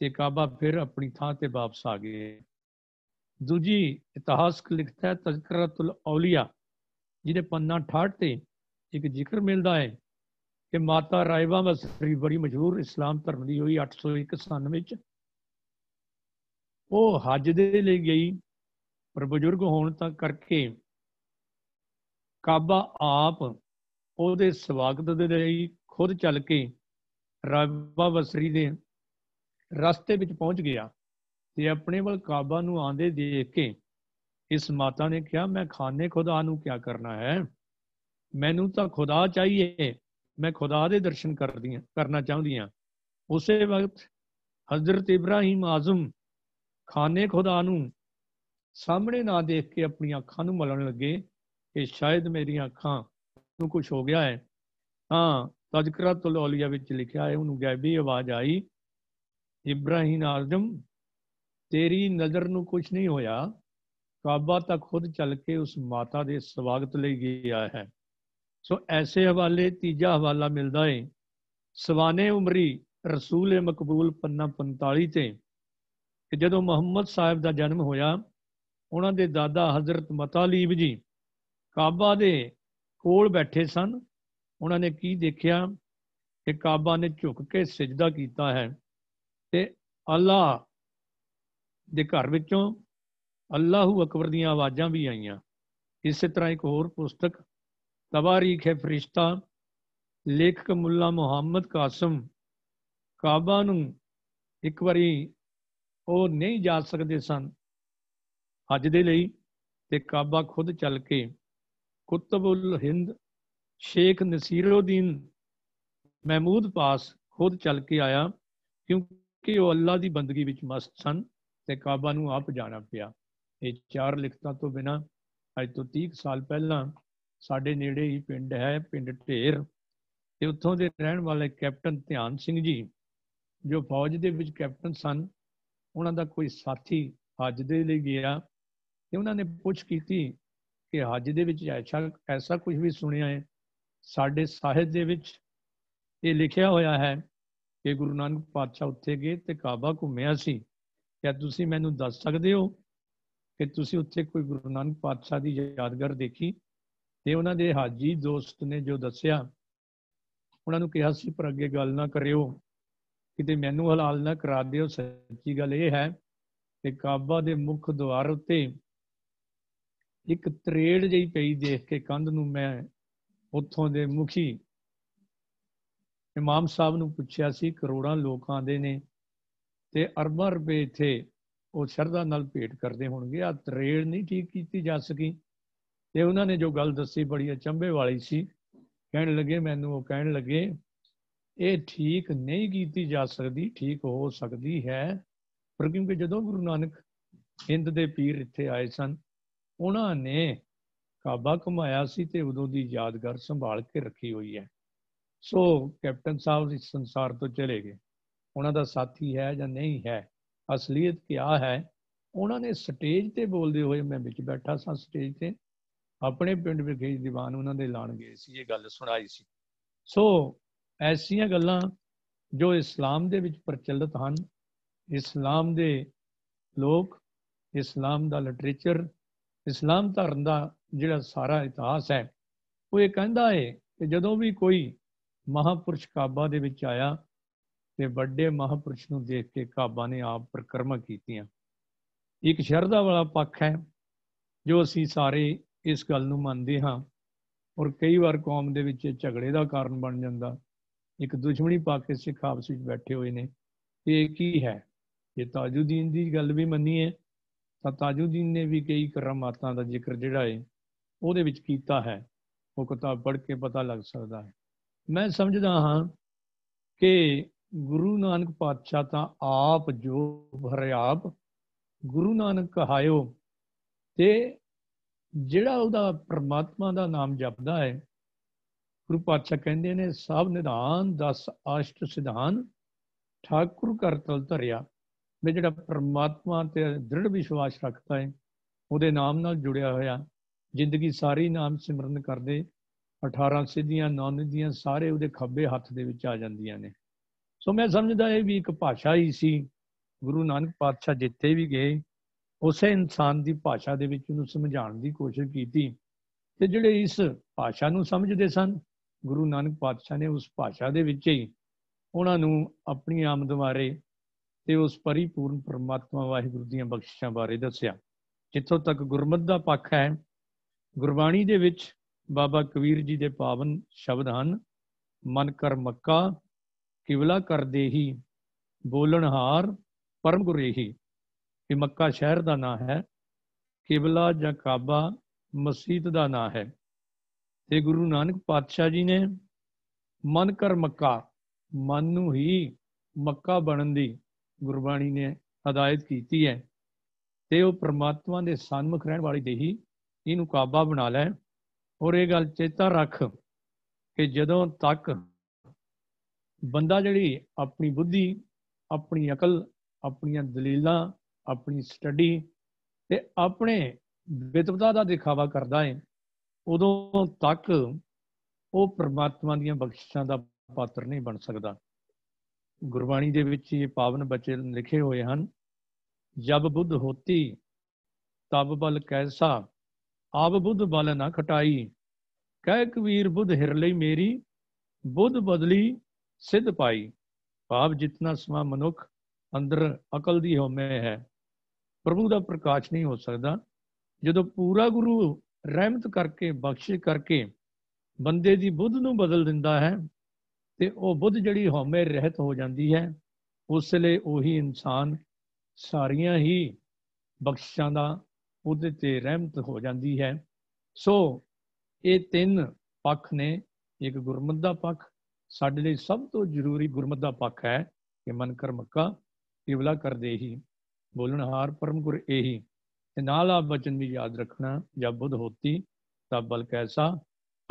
ते काबा फिर अपनी थां ते वापस आ गए दूजी इतिहास लिखता है तजकरतुल औलिया जिदे पन्ना ठाठ ते एक जिक्र मिलता है कि माता रायबा मसरी बड़ी मशहूर इस्लाम धर्म की हुई अठ सौ एक सन में वो हज दे गई पर बजुर्ग होने करके काबा आप स्वागत खुद चल के रबा बसरी के रस्ते पहुंच गया तो अपने वाल काबा आते देख के इस माता ने कहा मैं खाने खुदा क्या करना है मैनू तो खुदा चाहिए मैं खुदा दे दर्शन कर दी करना चाहती हाँ उस वक्त हजरत इब्राहिम आजम खाने खुदा सामने ना देख के अपनी अखा मलन लगे कि शायद मेरी अखा कुछ हो गया है हाँ तजकरा तो लौलिया लिखा है उन्होंने गैबी आवाज आई इब्राहिम आजम तेरी नज़र न कुछ नहीं होया काबा तक खुद चल के उस माता के स्वागत ले गया है सो ऐसे हवाले तीजा हवाला मिलता है सवाने उमरी रसूल मकबूल पन्ना पंताली जो मुहम्मद साहब का जन्म होया उन्होंने दादा हजरत मतालीब जी काबा के कोल बैठे सन उन्होंने की देखिया कि काबा ने झुक के सिजदा किया है तो अल्लाह के घर अल्लाह अकबर दवाजा भी आई इस तरह एक होर पुस्तक तबारीख है फरिश्ता लेखक मुला मुहम्मद कासम काबा न एक बारी वह नहीं जा सकते सन अज दे लिए तो काबा खुद चल के उल हिंद शेख नसीरुद्दीन महमूद पास खुद चल के आया क्योंकि वह अल्लाह की बंदगी मस्त सन तो काबा आप जाना पिया ये चार लिखत तो बिना अज तो तीह साल पहला साढ़े नेड़े ही पिंड है पिंड ढेर तो उतों के रहने वाले कैप्टन ध्यान सिंह जी जो फौज के कैप्टन सन उन्हों का कोई साथी हज दे गया उन्होंने पूछ की कि अज के ऐसा ऐसा कुछ भी सुनिया है साढ़े साहित लिखा हुआ है कि गुरु नानक पातशाह उत्थे गए तो काबा घूमया क्या तुम मैं दस सकते हो कि तुम कोई गुरु नानक पातशाह की यादगार देखी तो उन्होंने हाजी दोस्त ने जो दसिया उन्होंने कहा कि पर अगे गल ना करो कि मैनू हलाल ना करा दौ सची गल यह है कि काबा के मुख द्वार उत्ते ਇੱਕ ਤਰੇੜ ਜਈ ਪਈ ਦੇਖ ਕੇ ਕੰਧ ਨੂੰ ਮੈਂ ਉੱਥੋਂ ਦੇ ਮੁਖੀ ਇਮਾਮ ਸਾਹਿਬ ਨੂੰ ਪੁੱਛਿਆ ਸੀ ਕਰੋੜਾਂ ਲੋਕ ਆਂਦੇ ਨੇ ਤੇ ਅਰਬਾਂ ਰੁਪਏ ਇਥੇ ਉਹ ਸ਼ਰਧਾ ਨਾਲ ਭੇਟ ਕਰਦੇ ਹੋਣਗੇ ਆ ਤਰੇੜ ਨਹੀਂ ਠੀਕ ਕੀਤੀ ਜਾ ਸਕੀ ਤੇ ਉਹਨਾਂ ਨੇ ਜੋ ਗੱਲ ਦੱਸੀ ਬੜੀ ਅਚੰਬੇ ਵਾਲੀ ਸੀ ਕਹਿਣ ਲੱਗੇ ਮੈਨੂੰ ਉਹ ਕਹਿਣ ਲੱਗੇ ਇਹ ਠੀਕ ਨਹੀਂ ਕੀਤੀ ਜਾ ਸਕਦੀ ਠੀਕ ਹੋ ਸਕਦੀ ਹੈ ਪਰ ਕਿਉਂਕਿ ਜਦੋਂ ਗੁਰੂ ਨਾਨਕ ਹਿੰਦ ਦੇ ਪੀਰ ਇੱਥੇ ਆਏ ਸਨ ਉਹਨਾਂ ਨੇ ਕਾਬਾ ਕਮਾਇਆ ਸੀ ਤੇ ਉਦੋਂ ਦੀ ਯਾਦਗਾਰ ਸੰਭਾਲ ਕੇ ਰੱਖੀ ਹੋਈ ਹੈ ਸੋ ਕੈਪਟਨ ਸਾਹਿਬ ਇਸ ਸੰਸਾਰ ਤੋਂ ਚਲੇ ਗਏ ਉਹਨਾਂ ਦਾ ਸਾਥੀ ਹੈ ਜਾਂ ਨਹੀਂ ਹੈ ਅਸਲੀਅਤ ਕੀ ਆ ਹੈ ਉਹਨਾਂ ਨੇ ਸਟੇਜ ਤੇ ਬੋਲਦੇ ਹੋਏ ਮੈਂ ਵਿੱਚ ਬੈਠਾ ਸਾਂ ਸਟੇਜ ਤੇ ਆਪਣੇ ਪਿੰਡ ਵਿਖੇ ਦੀਵਾਨ ਉਹਨਾਂ ਦੇ ਲਾਣ ਗਏ ਸੀ ਇਹ ਗੱਲ ਸੁਣਾਈ ਸੀ ਸੋ ਐਸੀਆਂ ਗੱਲਾਂ ਜੋ ਇਸਲਾਮ ਦੇ ਵਿੱਚ ਪ੍ਰਚਲਿਤ ਹਨ ਇਸਲਾਮ ਦੇ ਲੋਕ ਇਸਲਾਮ ਦਾ ਲਿਟਰੇਚਰ इस्लाम धर्म का जो सारा इतिहास है वो ये कहता है कि जो भी कोई महापुरुष काबा के आया तो वे महापुरुष को देख के काबा ने आप परिक्रमा की एक शरदा वाला पक्ष है जो असी सारे इस गलू मानते हाँ और कई बार कौम के झगड़े का कारण बन जाता एक दुश्मनी पा के सिख आपस में बैठे हुए हैं कि है ये ताजुद्दीन की गल भी मनी है ਤਾਂ ਤਾਜੁਦੀਨ ਨੇ ਵੀ ਕਈ ਕਰਮਾਤਾਂ ਦਾ ਜ਼ਿਕਰ ਜਿਹੜਾ ਹੈ ਉਹਦੇ ਵਿੱਚ ਕੀਤਾ ਹੈ ਉਹ ਕਿਤਾਬ ਪੜ੍ਹ ਕੇ ਪਤਾ ਲੱਗ ਸਕਦਾ ਹੈ ਮੈਂ ਸਮਝਦਾ ਹਾਂ ਕਿ ਗੁਰੂ ਨਾਨਕ ਪਾਤਸ਼ਾਹ ਤਾਂ ਆਪ ਜੋ ਭਰਿਆਪ ਗੁਰੂ ਨਾਨਕ ਕਹਾਇਓ ਤੇ ਜਿਹੜਾ ਉਹਦਾ ਪ੍ਰਮਾਤਮਾ ਦਾ ਨਾਮ ਜਪਦਾ ਹੈ ਗੁਰੂ ਪਾਤਸ਼ਾਹ ਕਹਿੰਦੇ ਨੇ ਸਭ ਨਿਦਾਨ ਦਸ ਅਸ਼ਟ ਸਿਧਾਨ ਠਾਕੁਰ ਕਰਤਲ ਤਲ ਧਰਿਆ ਮੈਂ ਜਿਹੜਾ ਪ੍ਰਮਾਤਮਾ ਤੇ ਦ੍ਰਿੜ ਵਿਸ਼ਵਾਸ ਰੱਖਦਾ ਹੈ ਉਹਦੇ ਨਾਮ ਨਾਲ ਜੁੜਿਆ ਹੋਇਆ ਜ਼ਿੰਦਗੀ ਸਾਰੀ ਨਾਮ ਸਿਮਰਨ ਕਰਦੇ 18 ਸਿੱਧੀਆਂ ਨੌ ਨਿਧੀਆਂ ਸਾਰੇ ਉਹਦੇ ਖੱਬੇ ਹੱਥ ਦੇ ਵਿੱਚ ਆ ਜਾਂਦੀਆਂ ਨੇ ਸੋ ਮੈਂ ਸਮਝਦਾ ਇਹ ਵੀ ਇੱਕ ਭਾਸ਼ਾ ਹੀ ਸੀ ਗੁਰੂ ਨਾਨਕ ਪਾਤਸ਼ਾਹ ਜਿੱਥੇ ਵੀ ਗਏ ਉਸੇ ਇਨਸਾਨ ਦੀ ਭਾਸ਼ਾ ਦੇ ਵਿੱਚ ਉਹਨੂੰ ਸਮਝਾਉਣ ਦੀ ਕੋਸ਼ਿਸ਼ ਕੀਤੀ ਤੇ ਜਿਹੜੇ ਇਸ ਭਾਸ਼ਾ ਨੂੰ ਸਮਝਦੇ ਸਨ ਗੁਰੂ ਨਾਨਕ ਪਾਤਸ਼ਾਹ ਨੇ ਉਸ ਭਾਸ਼ਾ ਦੇ ਵਿੱਚ ਹੀ ਉਹਨਾਂ ਨੂੰ ਆਪਣੀ ਆਮਦ ਬਾਰੇ ਤੇ ਉਸ ਪਰਿਪੂਰਨ ਪਰਮਾਤਮਾ ਵਾਹਿਗੁਰੂ ਦੀਆਂ ਬਖਸ਼ਿਸ਼ਾਂ ਬਾਰੇ ਦੱਸਿਆ ਜਿੱਥੋਂ ਤੱਕ ਗੁਰਮਤਿ ਦਾ ਪੱਖ ਹੈ ਗੁਰਬਾਣੀ ਦੇ ਵਿੱਚ ਬਾਬਾ ਕਬੀਰ ਜੀ ਦੇ ਪਾਵਨ ਸ਼ਬਦ ਹਨ ਮਨ ਕਰ ਮੱਕਾ ਕਿਵਲਾ ਕਰ ਦੇਹੀ ਬੋਲਣਹਾਰ ਪਰਮ ਗੁਰੇਹੀ ਇਹ ਮੱਕਾ ਸ਼ਹਿਰ ਦਾ ਨਾਮ ਹੈ ਕਿਬਲਾ ਜਾਂ ਕਾਬਾ ਮਸਜਿਦ ਦਾ ਨਾਮ ਹੈ ਤੇ ਗੁਰੂ ਨਾਨਕ ਪਾਤਸ਼ਾਹ ਜੀ ਨੇ ਮਨ ਕਰ ਮੱਕਾ ਮਨ ਨੂੰ ਹੀ ਮੱਕਾ ਬਣਨ ਦੀ ਗੁਰਬਾਣੀ ਨੇ ਹਦਾਇਤ ਕੀਤੀ ਹੈ ਤੇ ਉਹ ਪ੍ਰਮਾਤਮਾ ਦੇ ਸਨਮੁਖ ਰਹਿਣ ਵਾਲੀ ਦੇਹੀ ਇਹਨੂੰ ਕਾਬਾ ਬਣਾ ਲੈ ਔਰ ਇਹ ਗੱਲ ਚੇਤਾ ਰੱਖ ਕਿ ਜਦੋਂ ਤੱਕ ਬੰਦਾ ਜਿਹੜੀ ਆਪਣੀ ਬੁੱਧੀ ਆਪਣੀ ਅਕਲ ਆਪਣੀਆਂ ਦਲੀਲਾਂ ਆਪਣੀ ਸਟੱਡੀ ਤੇ ਆਪਣੇ ਵਿਦਵਤਾ ਦਾ ਦਿਖਾਵਾ ਕਰਦਾ ਹੈ ਉਦੋਂ ਤੱਕ ਉਹ ਪ੍ਰਮਾਤਮਾ ਦੀਆਂ ਬਖਸ਼ਿਸ਼ਾਂ ਦਾ ਪਾਤਰ ਨਹੀਂ ਬਣ ਸਕਦਾ ਗੁਰਬਾਣੀ ਦੇ ਵਿੱਚ ਇਹ ਪਾਵਨ ਬਚਨ ਲਿਖੇ ਹੋਏ ਹਨ ਜਬ ਬੁੱਧ ਹੋਤੀ ਤਬ ਬਲ ਕੈਸਾ ਆਬ ਬੁੱਧ ਬਲ ਨਾ ਖਟਾਈ ਕਹਿ ਕਬੀਰ ਬੁੱਧ ਹਿਰ ਲਈ ਮੇਰੀ ਬੁੱਧ ਬਦਲੀ ਸਿੱਧ ਪਾਈ ਭਾਵ ਜਿਤਨਾ ਸਮਾ ਮਨੁੱਖ ਅੰਦਰ ਅਕਲ ਦੀ ਹੋਮੇ ਹੈ ਪ੍ਰਭੂ ਦਾ ਪ੍ਰਕਾਸ਼ ਨਹੀਂ ਹੋ ਸਕਦਾ ਜਦੋਂ ਪੂਰਾ ਗੁਰੂ ਰਹਿਮਤ ਕਰਕੇ ਬਖਸ਼ਿਸ਼ ਕਰਕੇ ਬੰਦੇ ਦੀ ਬੁੱਧ ਨੂੰ ਬਦਲ ਦਿੰਦਾ ਹੈ ਤੇ ਉਹ ਬੁੱਧ ਜਿਹੜੀ ਹਉਮੈ ਰਹਿਤ ਹੋ ਜਾਂਦੀ ਹੈ ਉਸ ਲਈ ਉਹੀ ਇਨਸਾਨ ਸਾਰੀਆਂ ਹੀ ਬਖਸ਼ਾਂ ਦਾ ਉਹਦੇ ਤੇ ਰਹਿਮਤ ਹੋ ਜਾਂਦੀ ਹੈ ਸੋ ਇਹ ਤਿੰਨ ਪੱਖ ਨੇ ਇੱਕ ਗੁਰਮਤਿ ਦਾ ਪੱਖ ਸਾਡੇ ਲਈ ਸਭ ਤੋਂ ਜ਼ਰੂਰੀ ਗੁਰਮਤਿ ਦਾ ਪੱਖ ਹੈ ਕਿ ਮਨ ਕਰ ਮੱਕਾ ਕਿਵਲਾ ਕਰ ਦੇਹੀ ਬੋਲਣ ਹਾਰ ਪਰਮ ਗੁਰ ਇਹੀ ਤੇ ਨਾਲ ਆ ਬਚਨ ਵੀ ਯਾਦ ਰੱਖਣਾ ਜਬ ਬੁੱਧ ਹੋਤੀ ਤਬ ਬਲ ਕੈਸਾ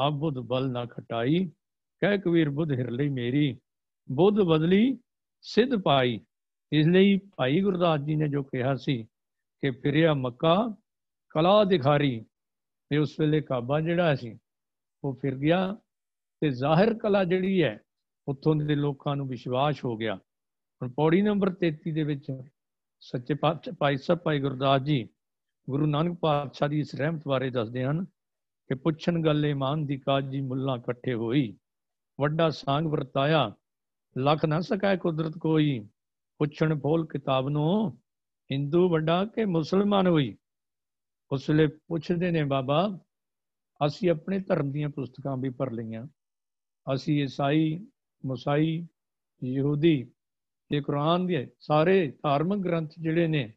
ਅਬ ਬੁੱਧ ਬਲ ਨਾ ਖਟਾਈ कह कबीर बुद्ध हिरले मेरी बुद्ध बदली सिद्ध पाई इसलिए भाई गुरदास जी ने जो कहा कि फिरिया मक्का कला दिखारी तो उस वेले काबा जोड़ा सी वो फिर गया तो जाहिर कला जी है उतों के लोगों विश्वास हो गया हम पौड़ी नंबर तेती दे सच्चे पातशाह भाई साहब भाई गुरदास जी गुरु नानक पातशाह की इस रहमत बारे दसते हैं कि पुछन गल ईमान दी काजी मुला कट्ठे होई ਵੱਡਾ ਸੰਗ ਵਰਤਾਇਆ ਲਖ ਨਾ ਸਕੈ ਕੁਦਰਤ ਕੋਈ ਪੁੱਛਣ ਫੋਲ ਕਿਤਾਬ ਨੂੰ ਹਿੰਦੂ ਵੱਡਾ ਕਿ ਮੁਸਲਮਾਨ ਹੋਈ ਉਸ ਲਈ ਪੁੱਛਦੇ ਨੇ ਬਾਬਾ ਅਸੀਂ ਆਪਣੇ ਧਰਮ ਦੀਆਂ ਪੁਸਤਕਾਂ ਵੀ ਪੜ ਲਈਆਂ ਅਸੀਂ ਈਸਾਈ ਮਸਾਈ ਯਹੂਦੀ ਤੇ ਕੁਰਾਨ ਦੇ ਸਾਰੇ ਧਾਰਮਿਕ ਗ੍ਰੰਥ ਜਿਹੜੇ ਨੇ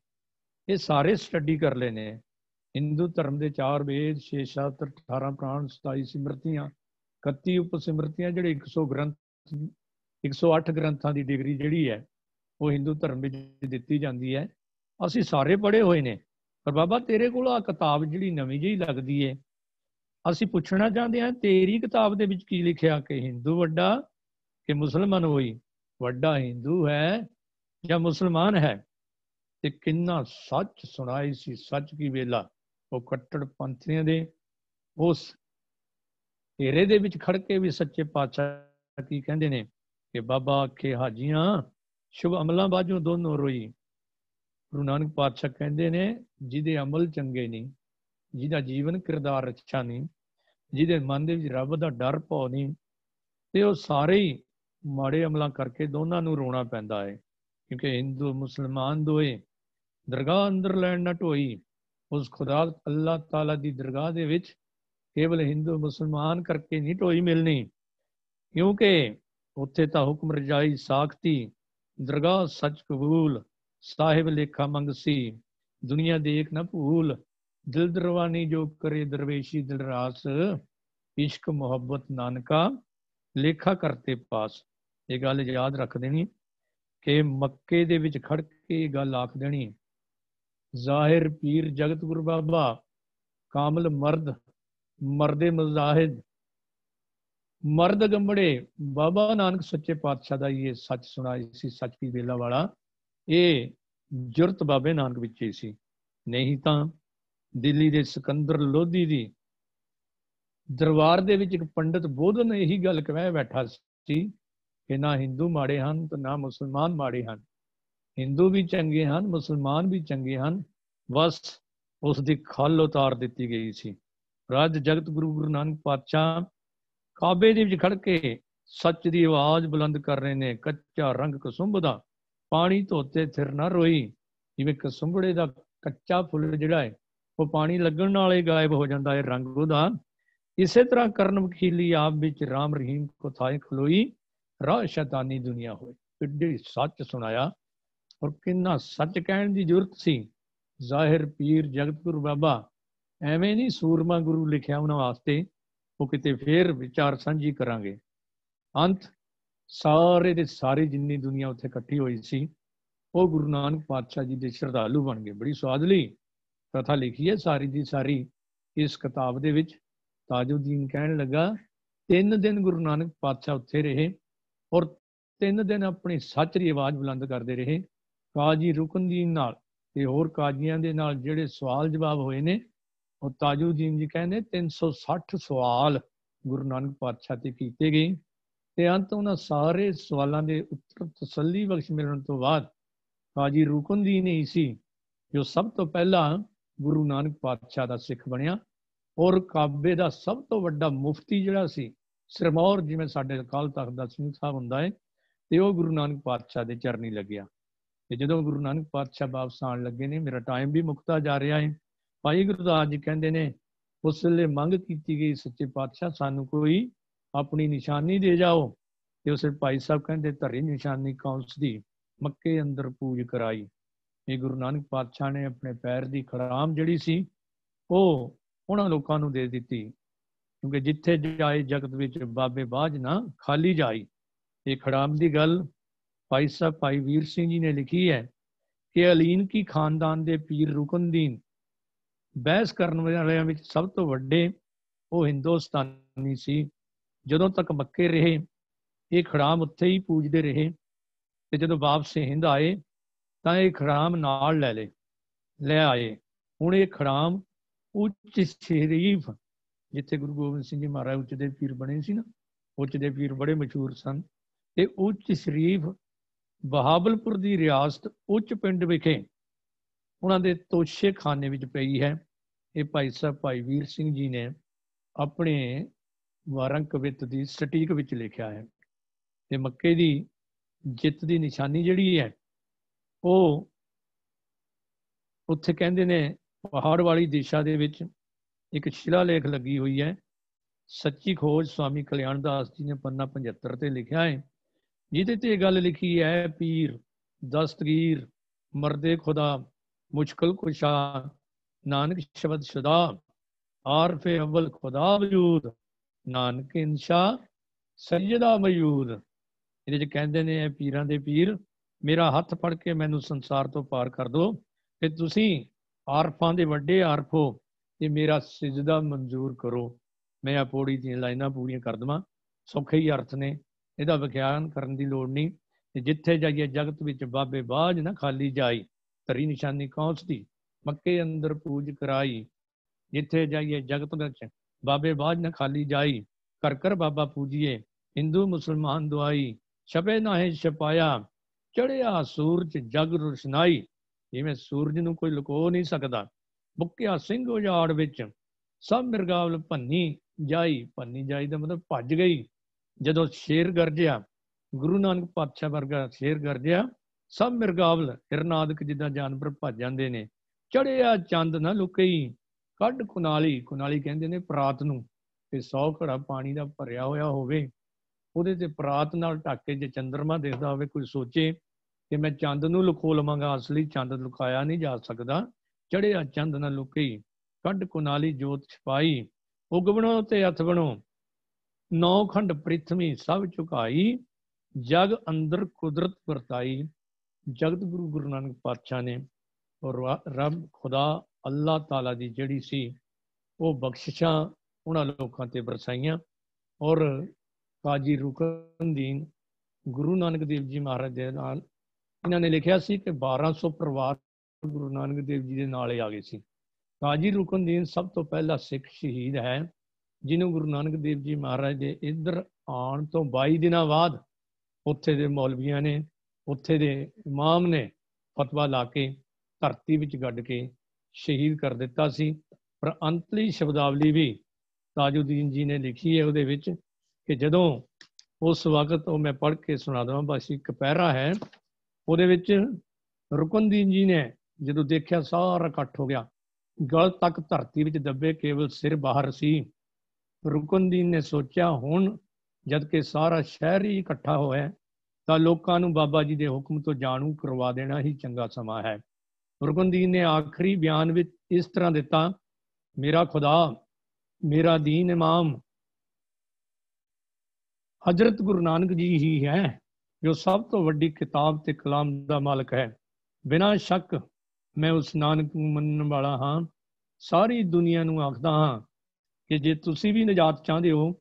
ਇਹ ਸਾਰੇ ਸਟੱਡੀ ਕਰ ਲੈਨੇ ਹਿੰਦੂ ਧਰਮ ਦੇ ਚਾਰ ਵੇਦ 6 ਸ਼ਾਸਤਰ 18 ਪ੍ਰਾਣ 27 ਸਿਮਰਤੀਆਂ 31 ਉਪਸਿਮਰਤੀਆਂ ਜਿਹੜੇ 100 ਗ੍ਰੰਥ 108 ਗ੍ਰੰਥਾਂ ਦੀ ਡਿਗਰੀ ਜਿਹੜੀ ਹੈ ਉਹ ਹਿੰਦੂ ਧਰਮ ਵਿੱਚ ਦਿੱਤੀ ਜਾਂਦੀ ਹੈ ਅਸੀਂ ਸਾਰੇ ਪੜ੍ਹੇ ਹੋਏ ਨੇ ਪਰ ਬਾਬਾ ਤੇਰੇ ਕੋਲ ਆ ਕਿਤਾਬ ਜਿਹੜੀ ਨਵੀਂ ਜਿਹੀ ਲੱਗਦੀ ਏ ਅਸੀਂ ਪੁੱਛਣਾ ਚਾਹੁੰਦੇ ਹਾਂ ਤੇਰੀ ਕਿਤਾਬ ਦੇ ਵਿੱਚ ਕੀ ਲਿਖਿਆ ਕਿ ਹਿੰਦੂ ਵੱਡਾ ਕਿ ਮੁਸਲਮਾਨ ਹੋਈ ਵੱਡਾ ਹਿੰਦੂ ਹੈ ਜਾਂ ਮੁਸਲਮਾਨ ਹੈ ਤੇ ਕਿੰਨਾ ਸੱਚ ਸੁਣਾਈ ਸੀ ਸੱਚ ਕੀ ਵੇਲਾ ਉਹ ਕੱਟੜ ਪੰਥੀਆਂ ਦੇ ਉਸ घेरे के खड़ के भी सच्चे पातशाह की कहें ने कि बाबा खे हाजिया शुभ अमलों बाजू दोनों रोई गुरु नानक पातशाह कहें जिदे अमल चंगे नहीं जिदा जीवन किरदार अच्छा नहीं जिदे मन रब का डर पाओ नहीं तो सारे ही माड़े अमलों करके दोनों रोना पैदा है क्योंकि हिंदू मुसलमान दोए दरगाह अंदर लैंड न ढोई उस खुदा अल्लाह तला की दरगाह के केवल हिंदू मुसलमान करके नहीं ढोई मिलनी क्योंकि उत्थे तो हुक्म रजाई साखती दरगाह सच कबूल साहिब लेखा मंगसी दुनिया देख न भूल दिल दरवानी जो करे दरवेशी दिलरास इश्क मोहब्बत नानका लेखा करते पास ये गल याद रख देनी के मक्के दे खड़ के गल आख देनी जाहिर पीर जगत गुरु बाबा कामल मर्द मरदे मजाहिद मर्द गंबड़े बाबा नानक सच्चे पातशाह का ये सच सुना इसी सच की वेला वाला ये जरत बाबे नानक बच्चे सी नहीं तो दिल्ली के सिकंदर लोधी की दरबार के पंडित बोधन यही गल कह बैठा कि ना हिंदू माड़े हैं तो ना मुसलमान माड़े हैं हिंदू भी चंगे हैं मुसलमान भी चंगे हैं बस उसकी खल उतार दी गई सी ਰੱਜ ਜਗਤ ਗੁਰੂ ਗੁਰੂ ਨਾਨਕ ਪਾਤਸ਼ਾਹ ਕਾਬੇ ਦੇ ਵਿੱਚ ਖੜ ਕੇ ਸੱਚ ਦੀ ਆਵਾਜ਼ ਬੁਲੰਦ ਕਰ ਰਹੇ ਨੇ ਕੱਚਾ ਰੰਗ ਕਸੁੰਭ ਦਾ ਪਾਣੀ ਧੋਤੇ ਥਿਰ ਨਾ ਰੋਈ ਜਿਵੇਂ ਕਸੁੰਭੜੇ ਦਾ ਕੱਚਾ ਫੁੱਲ ਜਿਹੜਾ ਹੈ ਉਹ ਪਾਣੀ ਲੱਗਣ ਨਾਲ ਹੀ ਗਾਇਬ ਹੋ ਜਾਂਦਾ ਹੈ ਰੰਗ ਉਹਦਾ ਇਸੇ ਤਰ੍ਹਾਂ ਕਰਨ ਵਖੀਲੀ ਆਪ ਵਿੱਚ ਰਾਮ ਰਹੀਮ ਕੋ ਥਾਏ ਖਲੋਈ ਰਾਹ ਸ਼ੈਤਾਨੀ ਦੁਨੀਆ ਹੋਏ ਕਿੱਡੀ ਸੱਚ ਸੁਣਾਇਆ ਔਰ ਕਿੰਨਾ ਸੱਚ ਕਹਿਣ ਦੀ ਜ਼ਰੂਰਤ ਸੀ ਜ਼ਾਹਿਰ ਪੀਰ ਜਗਤਗੁਰੂ ਬਾਬਾ ਐਵੇਂ ਨਹੀਂ ਸੂਰਮਾ ਗੁਰੂ ਲਿਖਿਆ ਉਹਨਾਂ ਵਾਸਤੇ ਉਹ ਕਿਤੇ ਫੇਰ ਵਿਚਾਰ ਸਾਂਝੀ ਕਰਾਂਗੇ ਅੰਤ ਸਾਰੇ ਦੇ ਸਾਰੇ ਜਿੰਨੀ ਦੁਨੀਆ ਉੱਥੇ ਇਕੱਠੀ ਹੋਈ ਸੀ ਉਹ ਗੁਰੂ ਨਾਨਕ ਪਾਤਸ਼ਾਹ ਜੀ ਦੇ ਸ਼ਰਧਾਲੂ ਬਣ ਗਏ ਬੜੀ ਸਵਾਦਲੀ ਕਥਾ ਲਿਖੀ ਹੈ ਸਾਰੀ ਦੀ ਸਾਰੀ ਇਸ ਕਿਤਾਬ ਦੇ ਵਿੱਚ ਤਾਜੁਦੀਨ ਕਹਿਣ ਲੱਗਾ ਤਿੰਨ ਦਿਨ ਗੁਰੂ ਨਾਨਕ ਪਾਤਸ਼ਾਹ ਉੱਥੇ ਰਹੇ ਔਰ ਤਿੰਨ ਦਿਨ ਆਪਣੀ ਸੱਚ ਦੀ ਆਵਾਜ਼ ਬੁਲੰਦ ਕਰਦੇ ਰਹੇ ਕਾਜੀ ਰੁਕਨਦੀਨ ਨਾਲ ਤੇ ਹੋਰ ਕਾਜੀਆਂ ਦੇ ਨਾਲ ਜਿਹੜੇ ਸਵਾਲ ਜਵਾਬ ਹੋਏ ਨੇ ਉਹ ਤਾਜੂ ਜੀ ਜੀ ਕਹਿੰਦੇ 360 ਸਵਾਲ ਗੁਰੂ ਨਾਨਕ ਪਾਤਸ਼ਾਹ ਤੇ ਕੀਤੇ ਗਏ ਤੇ ਅੰਤ ਉਹਨਾਂ ਸਾਰੇ ਸਵਾਲਾਂ ਦੇ ਉੱਤਰ ਤਸੱਲੀ ਬਖਸ਼ ਮਿਲਣ ਤੋਂ ਬਾਅਦ ਕਾਜੀ ਰੂਕਨਦੀਨ ਹੀ ਸੀ ਜੋ ਸਭ ਤੋਂ ਪਹਿਲਾਂ ਗੁਰੂ ਨਾਨਕ ਪਾਤਸ਼ਾਹ ਦਾ ਸਿੱਖ ਬਣਿਆ ਔਰ ਕਾਬੇ ਦਾ ਸਭ ਤੋਂ ਵੱਡਾ ਮੁਫਤੀ ਜਿਹੜਾ ਸੀ ਸਰਮੌਰ ਜਿਵੇਂ ਸਾਡੇ ਅਕਾਲ ਤਖਤ ਦਾ ਸਿੰਘ ਸਾਹਿਬ ਹੁੰਦਾ ਹੈ ਤੇ ਉਹ ਗੁਰੂ ਨਾਨਕ ਪਾਤਸ਼ਾਹ ਦੇ ਚਰਨੀ ਲੱਗਿਆ ਤੇ ਜਦੋਂ ਗੁਰੂ ਨਾਨਕ ਪਾਤਸ਼ਾਹ ਵਾਪਸ ਆਣ ਲੱਗੇ ਨੇ ਮੇਰਾ ਟਾਈਮ ਵੀ ਮੁਕਤਾ ਜਾ ਰਿਹਾ ਹੈ ਭਾਈ ਗੁਰਦਾਸ ਜੀ ਕਹਿੰਦੇ ਨੇ ਉਸ ਲਈ ਮੰਗ ਕੀਤੀ ਗਈ ਸੱਚੇ ਪਾਤਸ਼ਾਹ ਸਾਨੂੰ ਕੋਈ ਆਪਣੀ ਨਿਸ਼ਾਨੀ ਦੇ ਜਾਓ ਤੇ ਉਸੇ ਭਾਈ ਸਾਹਿਬ ਕਹਿੰਦੇ ਧਰੀ ਨਿਸ਼ਾਨੀ ਕੌਂਸ ਦੀ ਮੱਕੇ ਅੰਦਰ ਪੂਜ ਕਰਾਈ ਇਹ ਗੁਰੂ ਨਾਨਕ ਪਾਤਸ਼ਾਹ ਨੇ ਆਪਣੇ ਪੈਰ ਦੀ ਖਰਾਮ ਜਿਹੜੀ ਸੀ ਉਹ ਉਹਨਾਂ ਲੋਕਾਂ ਨੂੰ ਦੇ ਦਿੱਤੀ ਕਿਉਂਕਿ ਜਿੱਥੇ ਜਾਏ ਜਗਤ ਵਿੱਚ ਬਾਬੇ ਬਾਜ ਨਾ ਖਾਲੀ ਜਾਈ ਇਹ ਖੜਾਮ ਦੀ ਗੱਲ ਭਾਈ ਸਾਹਿਬ ਭਾਈ ਵੀਰ ਸਿੰਘ ਜੀ ਨੇ ਲਿਖੀ ਹੈ ਕਿ ਅਲੀਨ ਕੀ ਖਾਨਦਾਨ ਦੇ ਪੀਰ ਰੁਕਨਦੀਨ ਬਹਿਸ ਕਰਨ ਵਾਲਿਆਂ ਵਿੱਚ ਸਭ ਤੋਂ ਵੱਡੇ ਉਹ ਹਿੰਦੁਸਤਾਨੀ ਸੀ ਜਦੋਂ ਤੱਕ ਮੱਕੇ ਰਹੇ ਇਹ ਖਰਾਮ ਉੱਥੇ ਹੀ ਪੂਜਦੇ ਰਹੇ ਤੇ ਜਦੋਂ ਵਾਪਸ ਹਿੰਦ ਆਏ ਤਾਂ ਇਹ ਖਰਾਮ ਨਾਲ ਲੈ ਲੇ ਲੈ ਆਏ ਹੁਣ ਇਹ ਖਰਾਮ ਉੱਚ ਸ਼ਰੀਫ ਜਿੱਥੇ ਗੁਰੂ ਗੋਬਿੰਦ ਸਿੰਘ ਜੀ ਮਹਾਰਾਜ ਉੱਚ ਦੇ ਪੀਰ ਬਣੇ ਸੀ ਨਾ ਉੱਚ ਦੇ ਪੀਰ ਬੜੇ ਮਸ਼ਹੂਰ ਸਨ ਤੇ ਉੱਚ ਸ਼ਰੀਫ ਬਹਾਵਲਪੁਰ ਦੀ ਰਿਆਸਤ ਉੱਚ ਪਿੰਡ ਵਿਖੇ उन्होंने तोशे खाने पई है ये भाई साहब भाई वीर सिंह जी ने अपने वारं कवित सटीक लिखा है तो मके की जित की निशानी जी है वो उत्थे कहते पहाड़ वाली दिशा के एक लेख लगी हुई है सच्ची खोज स्वामी कल्याण दास जी ने पन्ना पचहत्तर से लिखा है जिदे ते गल लिखी है पीर दस्तगीर मरदे खुदा मुश्किल कुशा नानक शब्द शुदा आरफ अव्वल खुदा वजूद ਨਾਨਕ ਇਨਸ਼ਾ ਸਜਦਾ ਮਯੂਦ ਇਹਦੇ ਚ ਕਹਿੰਦੇ ਨੇ ਇਹ ਪੀਰਾਂ ਦੇ ਪੀਰ ਮੇਰਾ ਹੱਥ ਫੜ ਕੇ ਮੈਨੂੰ ਸੰਸਾਰ ਤੋਂ ਪਾਰ ਕਰ ਦਿਓ ਤੇ ਤੁਸੀਂ ਆਰਫਾਂ ਦੇ ਵੱਡੇ ਆਰਫੋ ਤੇ ਮੇਰਾ ਸਜਦਾ ਮਨਜ਼ੂਰ ਕਰੋ ਮੈਂ ਆ ਪੌੜੀ ਦੀਆਂ ਲਾਈਨਾਂ ਪੂਰੀਆਂ ਕਰ ਦਵਾਂ ਸੌਖੇ ਹੀ ਅਰਥ ਨੇ ਇਹਦਾ ਵਿਖਿਆਨ ਕਰਨ ਦੀ ਲੋੜ ਨਹੀਂ ਤੇ ਜਿੱਥੇ ਜਾਈਏ ਜਗਤ ਵਿੱਚ ਬਾਬੇ ਬਾਜ ਨਾ ਖਾਲੀ ਜਾਈ ਧਰੀ ਨਿਸ਼ਾਨੀ ਕੌਂਸ ਦੀ ਮੱਕੇ ਅੰਦਰ ਪੂਜ ਕਰਾਈ ਜਿੱਥੇ ਜਾਈਏ ਜਗਤ ਵਿੱਚ ਬਾਬੇ ਬਾਜ ਨ ਖਾਲੀ ਜਾਈ ਕਰ ਕਰ ਬਾਬਾ ਪੂਜੀਏ ਹਿੰਦੂ ਮੁਸਲਮਾਨ ਦੁਆਈ ਛਪੇ ਨਾ ਹੈ ਛਪਾਇਆ ਚੜਿਆ ਸੂਰਜ ਜਗ ਰੁਸ਼ਨਾਈ ਜਿਵੇਂ ਸੂਰਜ ਨੂੰ ਕੋਈ ਲੁਕੋ ਨਹੀਂ ਸਕਦਾ ਬੁੱਕਿਆ ਸਿੰਘ ਉਜਾੜ ਵਿੱਚ ਸਭ ਮਿਰਗਾਵਲ ਭੰਨੀ ਜਾਈ ਭੰਨੀ ਜਾਈ ਦਾ ਮਤਲਬ ਭੱਜ ਗਈ ਜਦੋਂ ਸ਼ੇਰ ਗਰਜਿਆ ਗੁਰੂ ਨਾਨਕ ਪਾਤਸ਼ਾਹ ਵਰਗਾ ਸ਼ੇਰ ਗਰਜਿਆ ਸਭ ਮਿਰਗਾਵਲ ਹਿਰਨਾਦਕ ਜਿੱਦਾਂ ਜਾਨਵਰ ਭੱਜ ਜਾਂਦੇ ਨੇ ਚੜਿਆ ਚੰਦ ਨਾ ਲੁਕਈ ਕੱਢ ਕੁਨਾਲੀ ਕੁਨਾਲੀ ਕਹਿੰਦੇ ਨੇ ਪ੍ਰਾਤ ਨੂੰ ਤੇ 100 ਘੜਾ ਪਾਣੀ ਦਾ ਭਰਿਆ ਹੋਇਆ ਹੋਵੇ ਉਹਦੇ ਤੇ ਪ੍ਰਾਤ ਨਾਲ ਢੱਕ ਕੇ ਜੇ ਚੰਦਰਮਾ ਦਿਖਦਾ ਹੋਵੇ ਕੋਈ ਸੋਚੇ ਕਿ ਮੈਂ ਚੰਦ ਨੂੰ ਲੁਕੋ ਲਵਾਂਗਾ ਅਸਲੀ ਚੰਦ ਲੁਕਾਇਆ ਨਹੀਂ ਜਾ ਸਕਦਾ ਚੜਿਆ ਚੰਦ ਨਾ ਲੁਕਈ ਕੱਢ ਕੁਨਾਲੀ ਜੋਤ ਛਪਾਈ ਉਗਵਣੋ ਤੇ ਬਣੋ ਨੌ ਖੰਡ ਪ੍ਰਿਥਵੀ ਸਭ ਝੁਕਾਈ ਜਗ ਅੰਦਰ ਕੁਦਰਤ ਵਰਤਾਈ ਜਗਤ ਗੁਰੂ ਗੁਰੂ ਨਾਨਕ ਪਾਤਸ਼ਾਹ ਨੇ ਰੱਬ ਖੁਦਾ ਅੱਲਾਹ ਤਾਲਾ ਦੀ ਜਿਹੜੀ ਸੀ ਉਹ ਬਖਸ਼ਿਸ਼ਾਂ ਉਹਨਾਂ ਲੋਕਾਂ ਤੇ ਵਰਸਾਈਆਂ ਔਰ ਕਾਜੀ ਰੁਕਨਦੀਨ ਗੁਰੂ ਨਾਨਕ ਦੇਵ ਜੀ ਮਹਾਰਾਜ ਦੇ ਨਾਲ ਇਹਨਾਂ ਨੇ ਲਿਖਿਆ ਸੀ ਕਿ 1200 ਪਰਿਵਾਰ ਗੁਰੂ ਨਾਨਕ ਦੇਵ ਜੀ ਦੇ ਨਾਲ ਆ ਗਏ ਸੀ ਕਾਜੀ ਰੁਕਨਦੀਨ ਸਭ ਤੋਂ ਪਹਿਲਾ ਸਿੱਖ ਸ਼ਹੀਦ ਹੈ ਜਿਹਨੂੰ ਗੁਰੂ ਨਾਨਕ ਦੇਵ ਜੀ ਮਹਾਰਾਜ ਦੇ ਇੱਧਰ ਆਉਣ ਤੋਂ 22 ਦਿਨਾਂ ਬਾਅਦ ਉੱਥੇ ਦੇ ਮੌਲਵੀਆਂ ਨੇ ਉੱਥੇ ਦੇ ਇਮਾਮ ਨੇ ਫਤਵਾ ਲਾ ਕੇ ਧਰਤੀ ਵਿੱਚ ਗੱਡ ਕੇ ਸ਼ਹੀਦ ਕਰ ਦਿੱਤਾ ਸੀ ਪਰ ਅੰਤਲੀ ਸ਼ਬਦਾਵਲੀ ਵੀ ਤਾਜੁਦੀਨ ਜੀ ਨੇ ਲਿਖੀ ਹੈ ਉਹਦੇ ਵਿੱਚ ਕਿ ਜਦੋਂ ਉਸ ਵਕਤ ਉਹ ਮੈਂ ਪੜ੍ਹ ਕੇ ਸੁਣਾ ਦਵਾਂ ਬਾਸੀ ਕਪਹਿਰਾ ਹੈ ਉਹਦੇ ਵਿੱਚ ਰੁਕਨਦੀਨ ਜੀ ਨੇ ਜਦੋਂ ਦੇਖਿਆ ਸਾਰਾ ਇਕੱਠ ਹੋ ਗਿਆ ਗਲ ਤੱਕ ਧਰਤੀ ਵਿੱਚ ਦੱਬੇ ਕੇਵਲ ਸਿਰ ਬਾਹਰ ਸੀ ਰੁਕਨਦੀਨ ਨੇ ਸੋਚਿਆ ਹੁਣ ਜਦ ਕਿ ਸਾਰਾ ਸ਼ਹਿਰ ਹੀ ਇਕੱਠਾ ਹੋਇਆ ਤਾਂ ਲੋਕਾਂ ਨੂੰ ਬਾਬਾ ਜੀ ਦੇ ਹੁਕਮ ਤੋਂ ਜਾਣੂ ਕਰਵਾ ਦੇਣਾ ਹੀ ਚੰਗਾ ਸਮਾਂ ਹੈ ਰੁਕਨਦੀਨ ਨੇ ਆਖਰੀ ਬਿਆਨ ਵਿੱਚ ਇਸ ਤਰ੍ਹਾਂ ਦਿੱਤਾ ਮੇਰਾ ਖੁਦਾ ਮੇਰਾ دین ਇਮਾਮ حضرت ਗੁਰੂ ਨਾਨਕ ਜੀ ਹੀ ਹੈ ਜੋ ਸਭ ਤੋਂ ਵੱਡੀ ਕਿਤਾਬ ਤੇ ਕਲਾਮ ਦਾ ਮਾਲਕ ਹੈ ਬਿਨਾਂ ਸ਼ੱਕ ਮੈਂ ਉਸ ਨਾਨਕ ਨੂੰ ਮੰਨਣ ਵਾਲਾ ਹਾਂ ਸਾਰੀ ਦੁਨੀਆ ਨੂੰ ਆਖਦਾ ਹਾਂ ਕਿ ਜੇ ਤੁਸੀਂ ਵੀ ਨਜਾਤ ਚਾਹੁੰਦੇ ਹੋ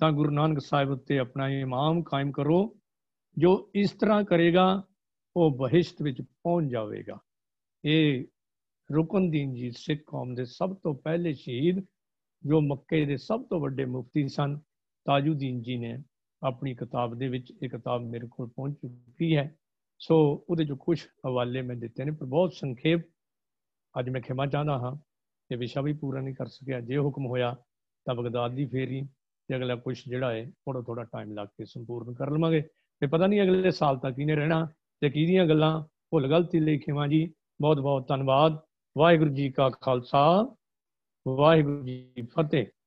ਤਾਂ ਗੁਰੂ ਨਾਨਕ ਸਾਹਿਬ ਉੱਤੇ ਆਪਣਾ ਇਮਾਮ ਕਾਇਮ ਕਰੋ जो इस तरह करेगा वह बहिश्त पहुँच जाएगा ये रुकनदीन जी सिख कौम के सब तो पहले शहीद जो मक्के के सब तो व्डे मुफ्ती सन ताजुद्दीन जी ने अपनी किताब के किताब मेरे को पहुँच चुकी है सो वो कुछ हवाले मैं दिते ने पर बहुत संखेप अज मैं खेमा चाहता हाँ ये विशा भी पूरा नहीं कर सकिया जो हुक्म होया तो बगदाद की फेरी अगला कुछ जोड़ा है थोड़ा थोड़ा टाइम लग के संपूर्ण कर लवेंगे ਤੇ ਪਤਾ ਨਹੀਂ ਅਗਲੇ ਸਾਲ ਤੱਕ ਕਿਨੇ ਰਹਿਣਾ ਤੇ ਕਿਹਦੀਆਂ ਗੱਲਾਂ ਭੁੱਲ ਗਲਤੀ ਲਈ ਖਿਮਾ ਜੀ ਬਹੁਤ ਬਹੁਤ ਧੰਨਵਾਦ ਵਾਹਿਗੁਰੂ ਜੀ ਕਾ ਖਾਲਸਾ ਵਾਹਿਗੁਰੂ ਜੀ ਫਤਿਹ